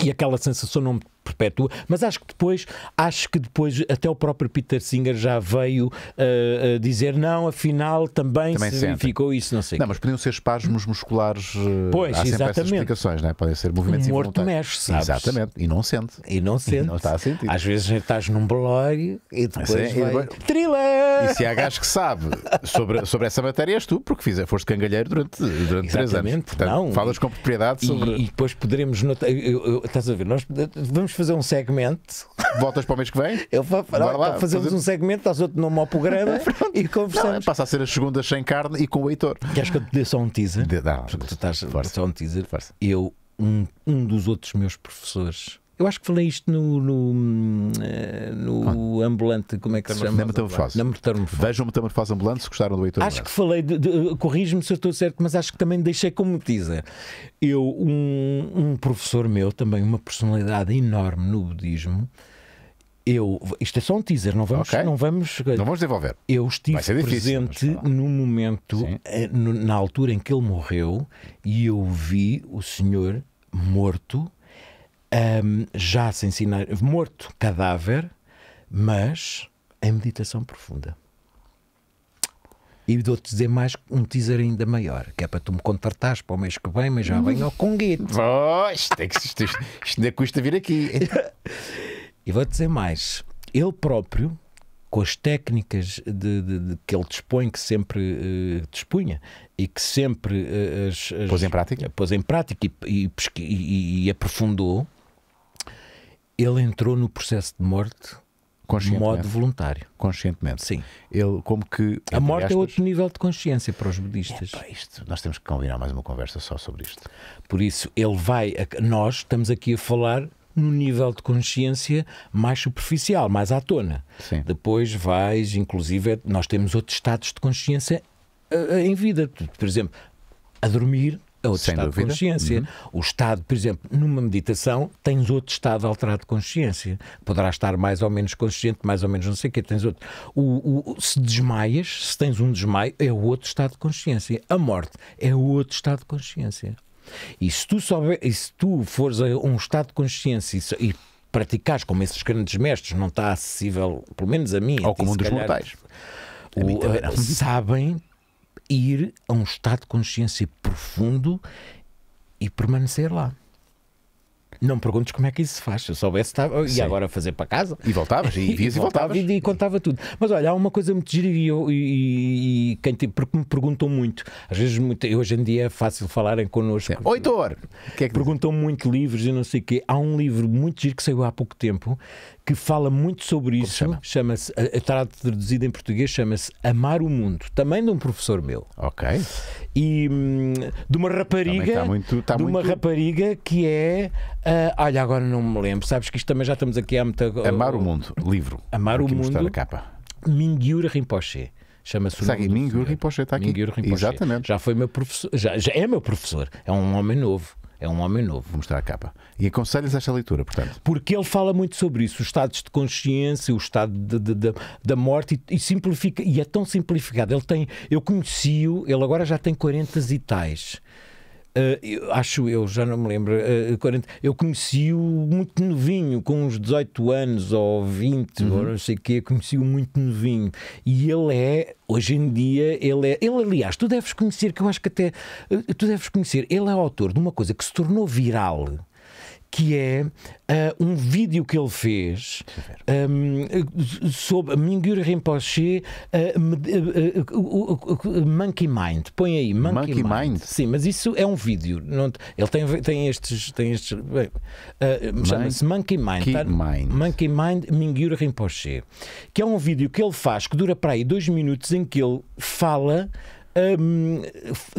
S2: e aquela sensação não perpetua, mas acho que depois, acho que depois até o próprio Peter Singer já veio uh, uh, dizer não, afinal também, também se verificou
S1: isso, não sei. Não, quê. mas podiam ser espasmos musculares, eh, pois, há exatamente. explicações, não é? podem ser movimentos um morto mexe, sabes? Exatamente, e não sente. E não sente. E não está a sentir. Às vezes estás num blog e depois é, vai... Depois... Thriller! E se há gajo que sabe sobre, sobre essa matéria és tu, porque fiz, foste cangalheiro durante, durante três anos. Portanto, não. falas com propriedade sobre... E, e depois poderemos notar... Estás a ver, nós
S2: vamos fazer um segmento. Voltas para o mês que vem? Eu fa... Não, lá, então fazemos fazer... um segmento, estás outro nome ao
S1: programa e conversamos. Não, é, passa a ser as segundas sem carne e com o Heitor. Queres que eu te dê só um teaser? De... Não, Porque tu estás só um teaser. Eu, um, um dos outros meus professores eu
S2: acho que falei isto no, no, eh,
S1: no ah. ambulante, como é que se chama? Na metamorfose. Na metamorfose. Vejam metamorfose ambulante se gostaram do Heitor Acho
S2: que falei, eh, corrijo-me se eu estou certo, mas acho que também deixei como teaser. Eu, um, um professor meu, também uma personalidade enorme no budismo, eu, isto é só um teaser, não vamos, okay. não vamos, eh, não vamos
S1: desenvolver. Eu estive difícil,
S2: presente no momento, na altura em que ele morreu, e eu vi o senhor morto um, já sem ensinar morto, cadáver, mas em meditação profunda. E dou-te dizer mais um teaser ainda maior, que é para tu me contratares para o mês que vem, mas já vem ao Conguito. Oh, isto, é que, isto, isto, isto custa vir aqui. e vou-te dizer mais. Ele próprio, com as técnicas de, de, de que ele dispõe, que sempre uh, dispunha e que sempre uh, as, as, pôs em prática, pôs em prática e, e, e, e aprofundou, ele entrou no processo de morte de modo voluntário. Conscientemente. Sim. Ele, como que. A morte é outro nível de consciência para os budistas. Epa, isto, nós temos que combinar mais uma conversa só sobre isto. Por isso, ele vai. A... Nós estamos aqui a falar num nível de consciência mais superficial, mais à tona. Sim. Depois vais, inclusive, nós temos outros estados de consciência eh, eh, em vida. Por exemplo, a dormir é outro Sem estado dúvida. de consciência. Uhum. O estado, por exemplo, numa meditação, tens outro estado alterado de consciência. Poderá estar mais ou menos consciente, mais ou menos não sei o quê, tens outro. O, o, se desmaias, se tens um desmaio, é outro estado de consciência. A morte é outro estado de consciência. E se tu, souber, e se tu fores a um estado de consciência e, e praticares como esses grandes mestres, não está acessível, pelo menos a mim. Ou como dos mortais. O, eh, sabem ir a um estado de consciência profundo e permanecer lá. Não me perguntes como é que isso se faz. Se eu soubesse, estava. E agora fazer para casa. E voltavas, e vias e, e voltavas. E, e, contava tudo. Mas olha, há uma coisa muito gira e, eu, e, e quem te, porque me perguntam muito. Às vezes, muito, hoje em dia é fácil falarem connosco. Oitor! Que é que perguntam muito livros e não sei o quê. Há um livro muito giro que saiu há pouco tempo que fala muito sobre isso. chama? se está eh, eh, traduzido em português, chama-se Amar o Mundo. Também de um professor meu. Ok. E hum, de uma rapariga. Está muito, está de uma muito... rapariga que é. Uh, olha, agora não me lembro. Sabes que isto também já estamos aqui há muita. Amar o Mundo, livro. Amar aqui o Mundo. a capa. Mingyura
S1: Rinpoche. Chama-se o Mingyur Rinpoche está aqui. Mingyur Rinpoche. Exatamente. Já foi meu professor. Já, já é meu professor. É um homem novo. É um homem novo. Vou mostrar a capa. E aconselhas esta leitura, portanto?
S2: Porque ele fala muito sobre isso, os estados de consciência, o estado de, de, de, da morte, e, e, simplifica, e é tão simplificado. Ele tem, eu conheci-o, ele agora já tem 40 e tais. Eh, eu, acho eu, já não me lembro, 40, eh, eu conheci-o muito novinho, com uns 18 anos ou 20, uhum. ou não sei o quê, conheci-o muito novinho. E ele é, hoje em dia, ele é. Ele, aliás, tu deves conhecer, que eu acho que até. Eh, tu deves conhecer, ele é autor de uma coisa que se tornou viral que é uh, um vídeo que ele fez um, ehm, sobre Mingyur Rinpoche uh, Monkey Mind. Põe aí, Monkey, Monkey Mind. Mind. Sim, mas isso é um vídeo. Não, ele tem, tem estes. Tem estes uh, Chama-se Monkey Mind. Tá? Mind. Monkey Mind Mingyur Rinpoche. Que é um vídeo que ele faz que dura para aí dois minutos em que ele fala um,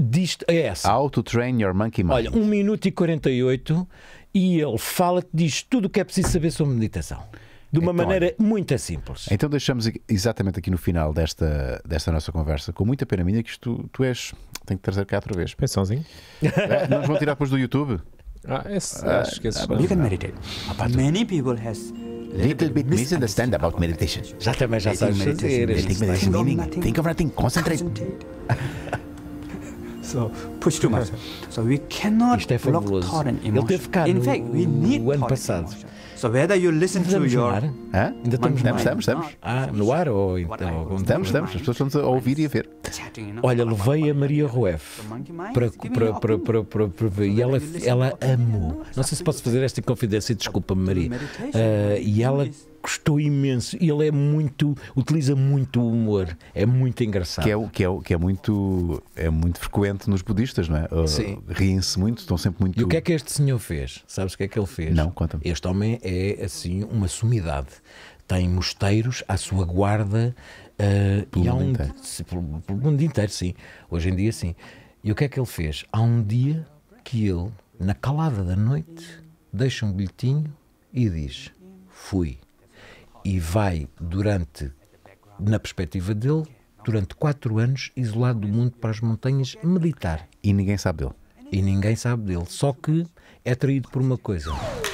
S2: diz é essa. How
S1: to train your monkey mind. Olha,
S2: 1 minuto e 48 e ele fala-te, diz tudo o que é preciso saber sobre meditação. De uma então, maneira muito simples.
S1: Então deixamos exatamente aqui no final desta, desta nossa conversa, com muita pena minha, que isto tu és. Tenho que trazer cá outra vez. Pensãozinho. É, não nos vão tirar depois do YouTube? Ah, esse, ah, acho que esse. Ah, you can meditate.
S2: Many people has little bit misunderstand
S1: about meditation. Já também já sabes fazer. Meditation meaning, um
S2: think of nothing, concentrate. so push too much. So we cannot Isto é block fabuloso. Ele teve cá In no, fact, we need ano passado. emotion.
S1: So whether you listen to Estamos no your ar? Hã? Ainda estamos no ar? Estamos, estamos, Ah, no ar ou então? Estamos, estamos. As pessoas estão a ouvir e a ver. Olha, levei a Maria Rueff para, para, para,
S2: para, para, para ver e ela, ela amou. Não sei se posso fazer esta confidência, desculpa-me, Maria. Ah, e ela gostou imenso. E ele é muito, utiliza muito o humor, é muito
S1: engraçado. Que é, que é, que é, muito, é muito frequente nos budistas, não é? Uh, sim. Riem-se muito, estão sempre muito. E o
S2: que é que este senhor fez? Sabes o que é que ele fez? Não,
S1: conta-me. Este homem
S2: é assim uma sumidade. Tem mosteiros à sua guarda uh, pelo, e mundo um, inteiro. Se, pelo, pelo mundo inteiro, sim. Hoje em dia, sim. E o que é que ele fez? Há um dia que ele, na calada da noite, deixa um bilhetinho e diz: Fui e vai durante, na perspectiva dele, durante quatro anos isolado do mundo para as montanhas meditar. E ninguém sabe dele. E ninguém sabe dele. Só que é traído por uma coisa.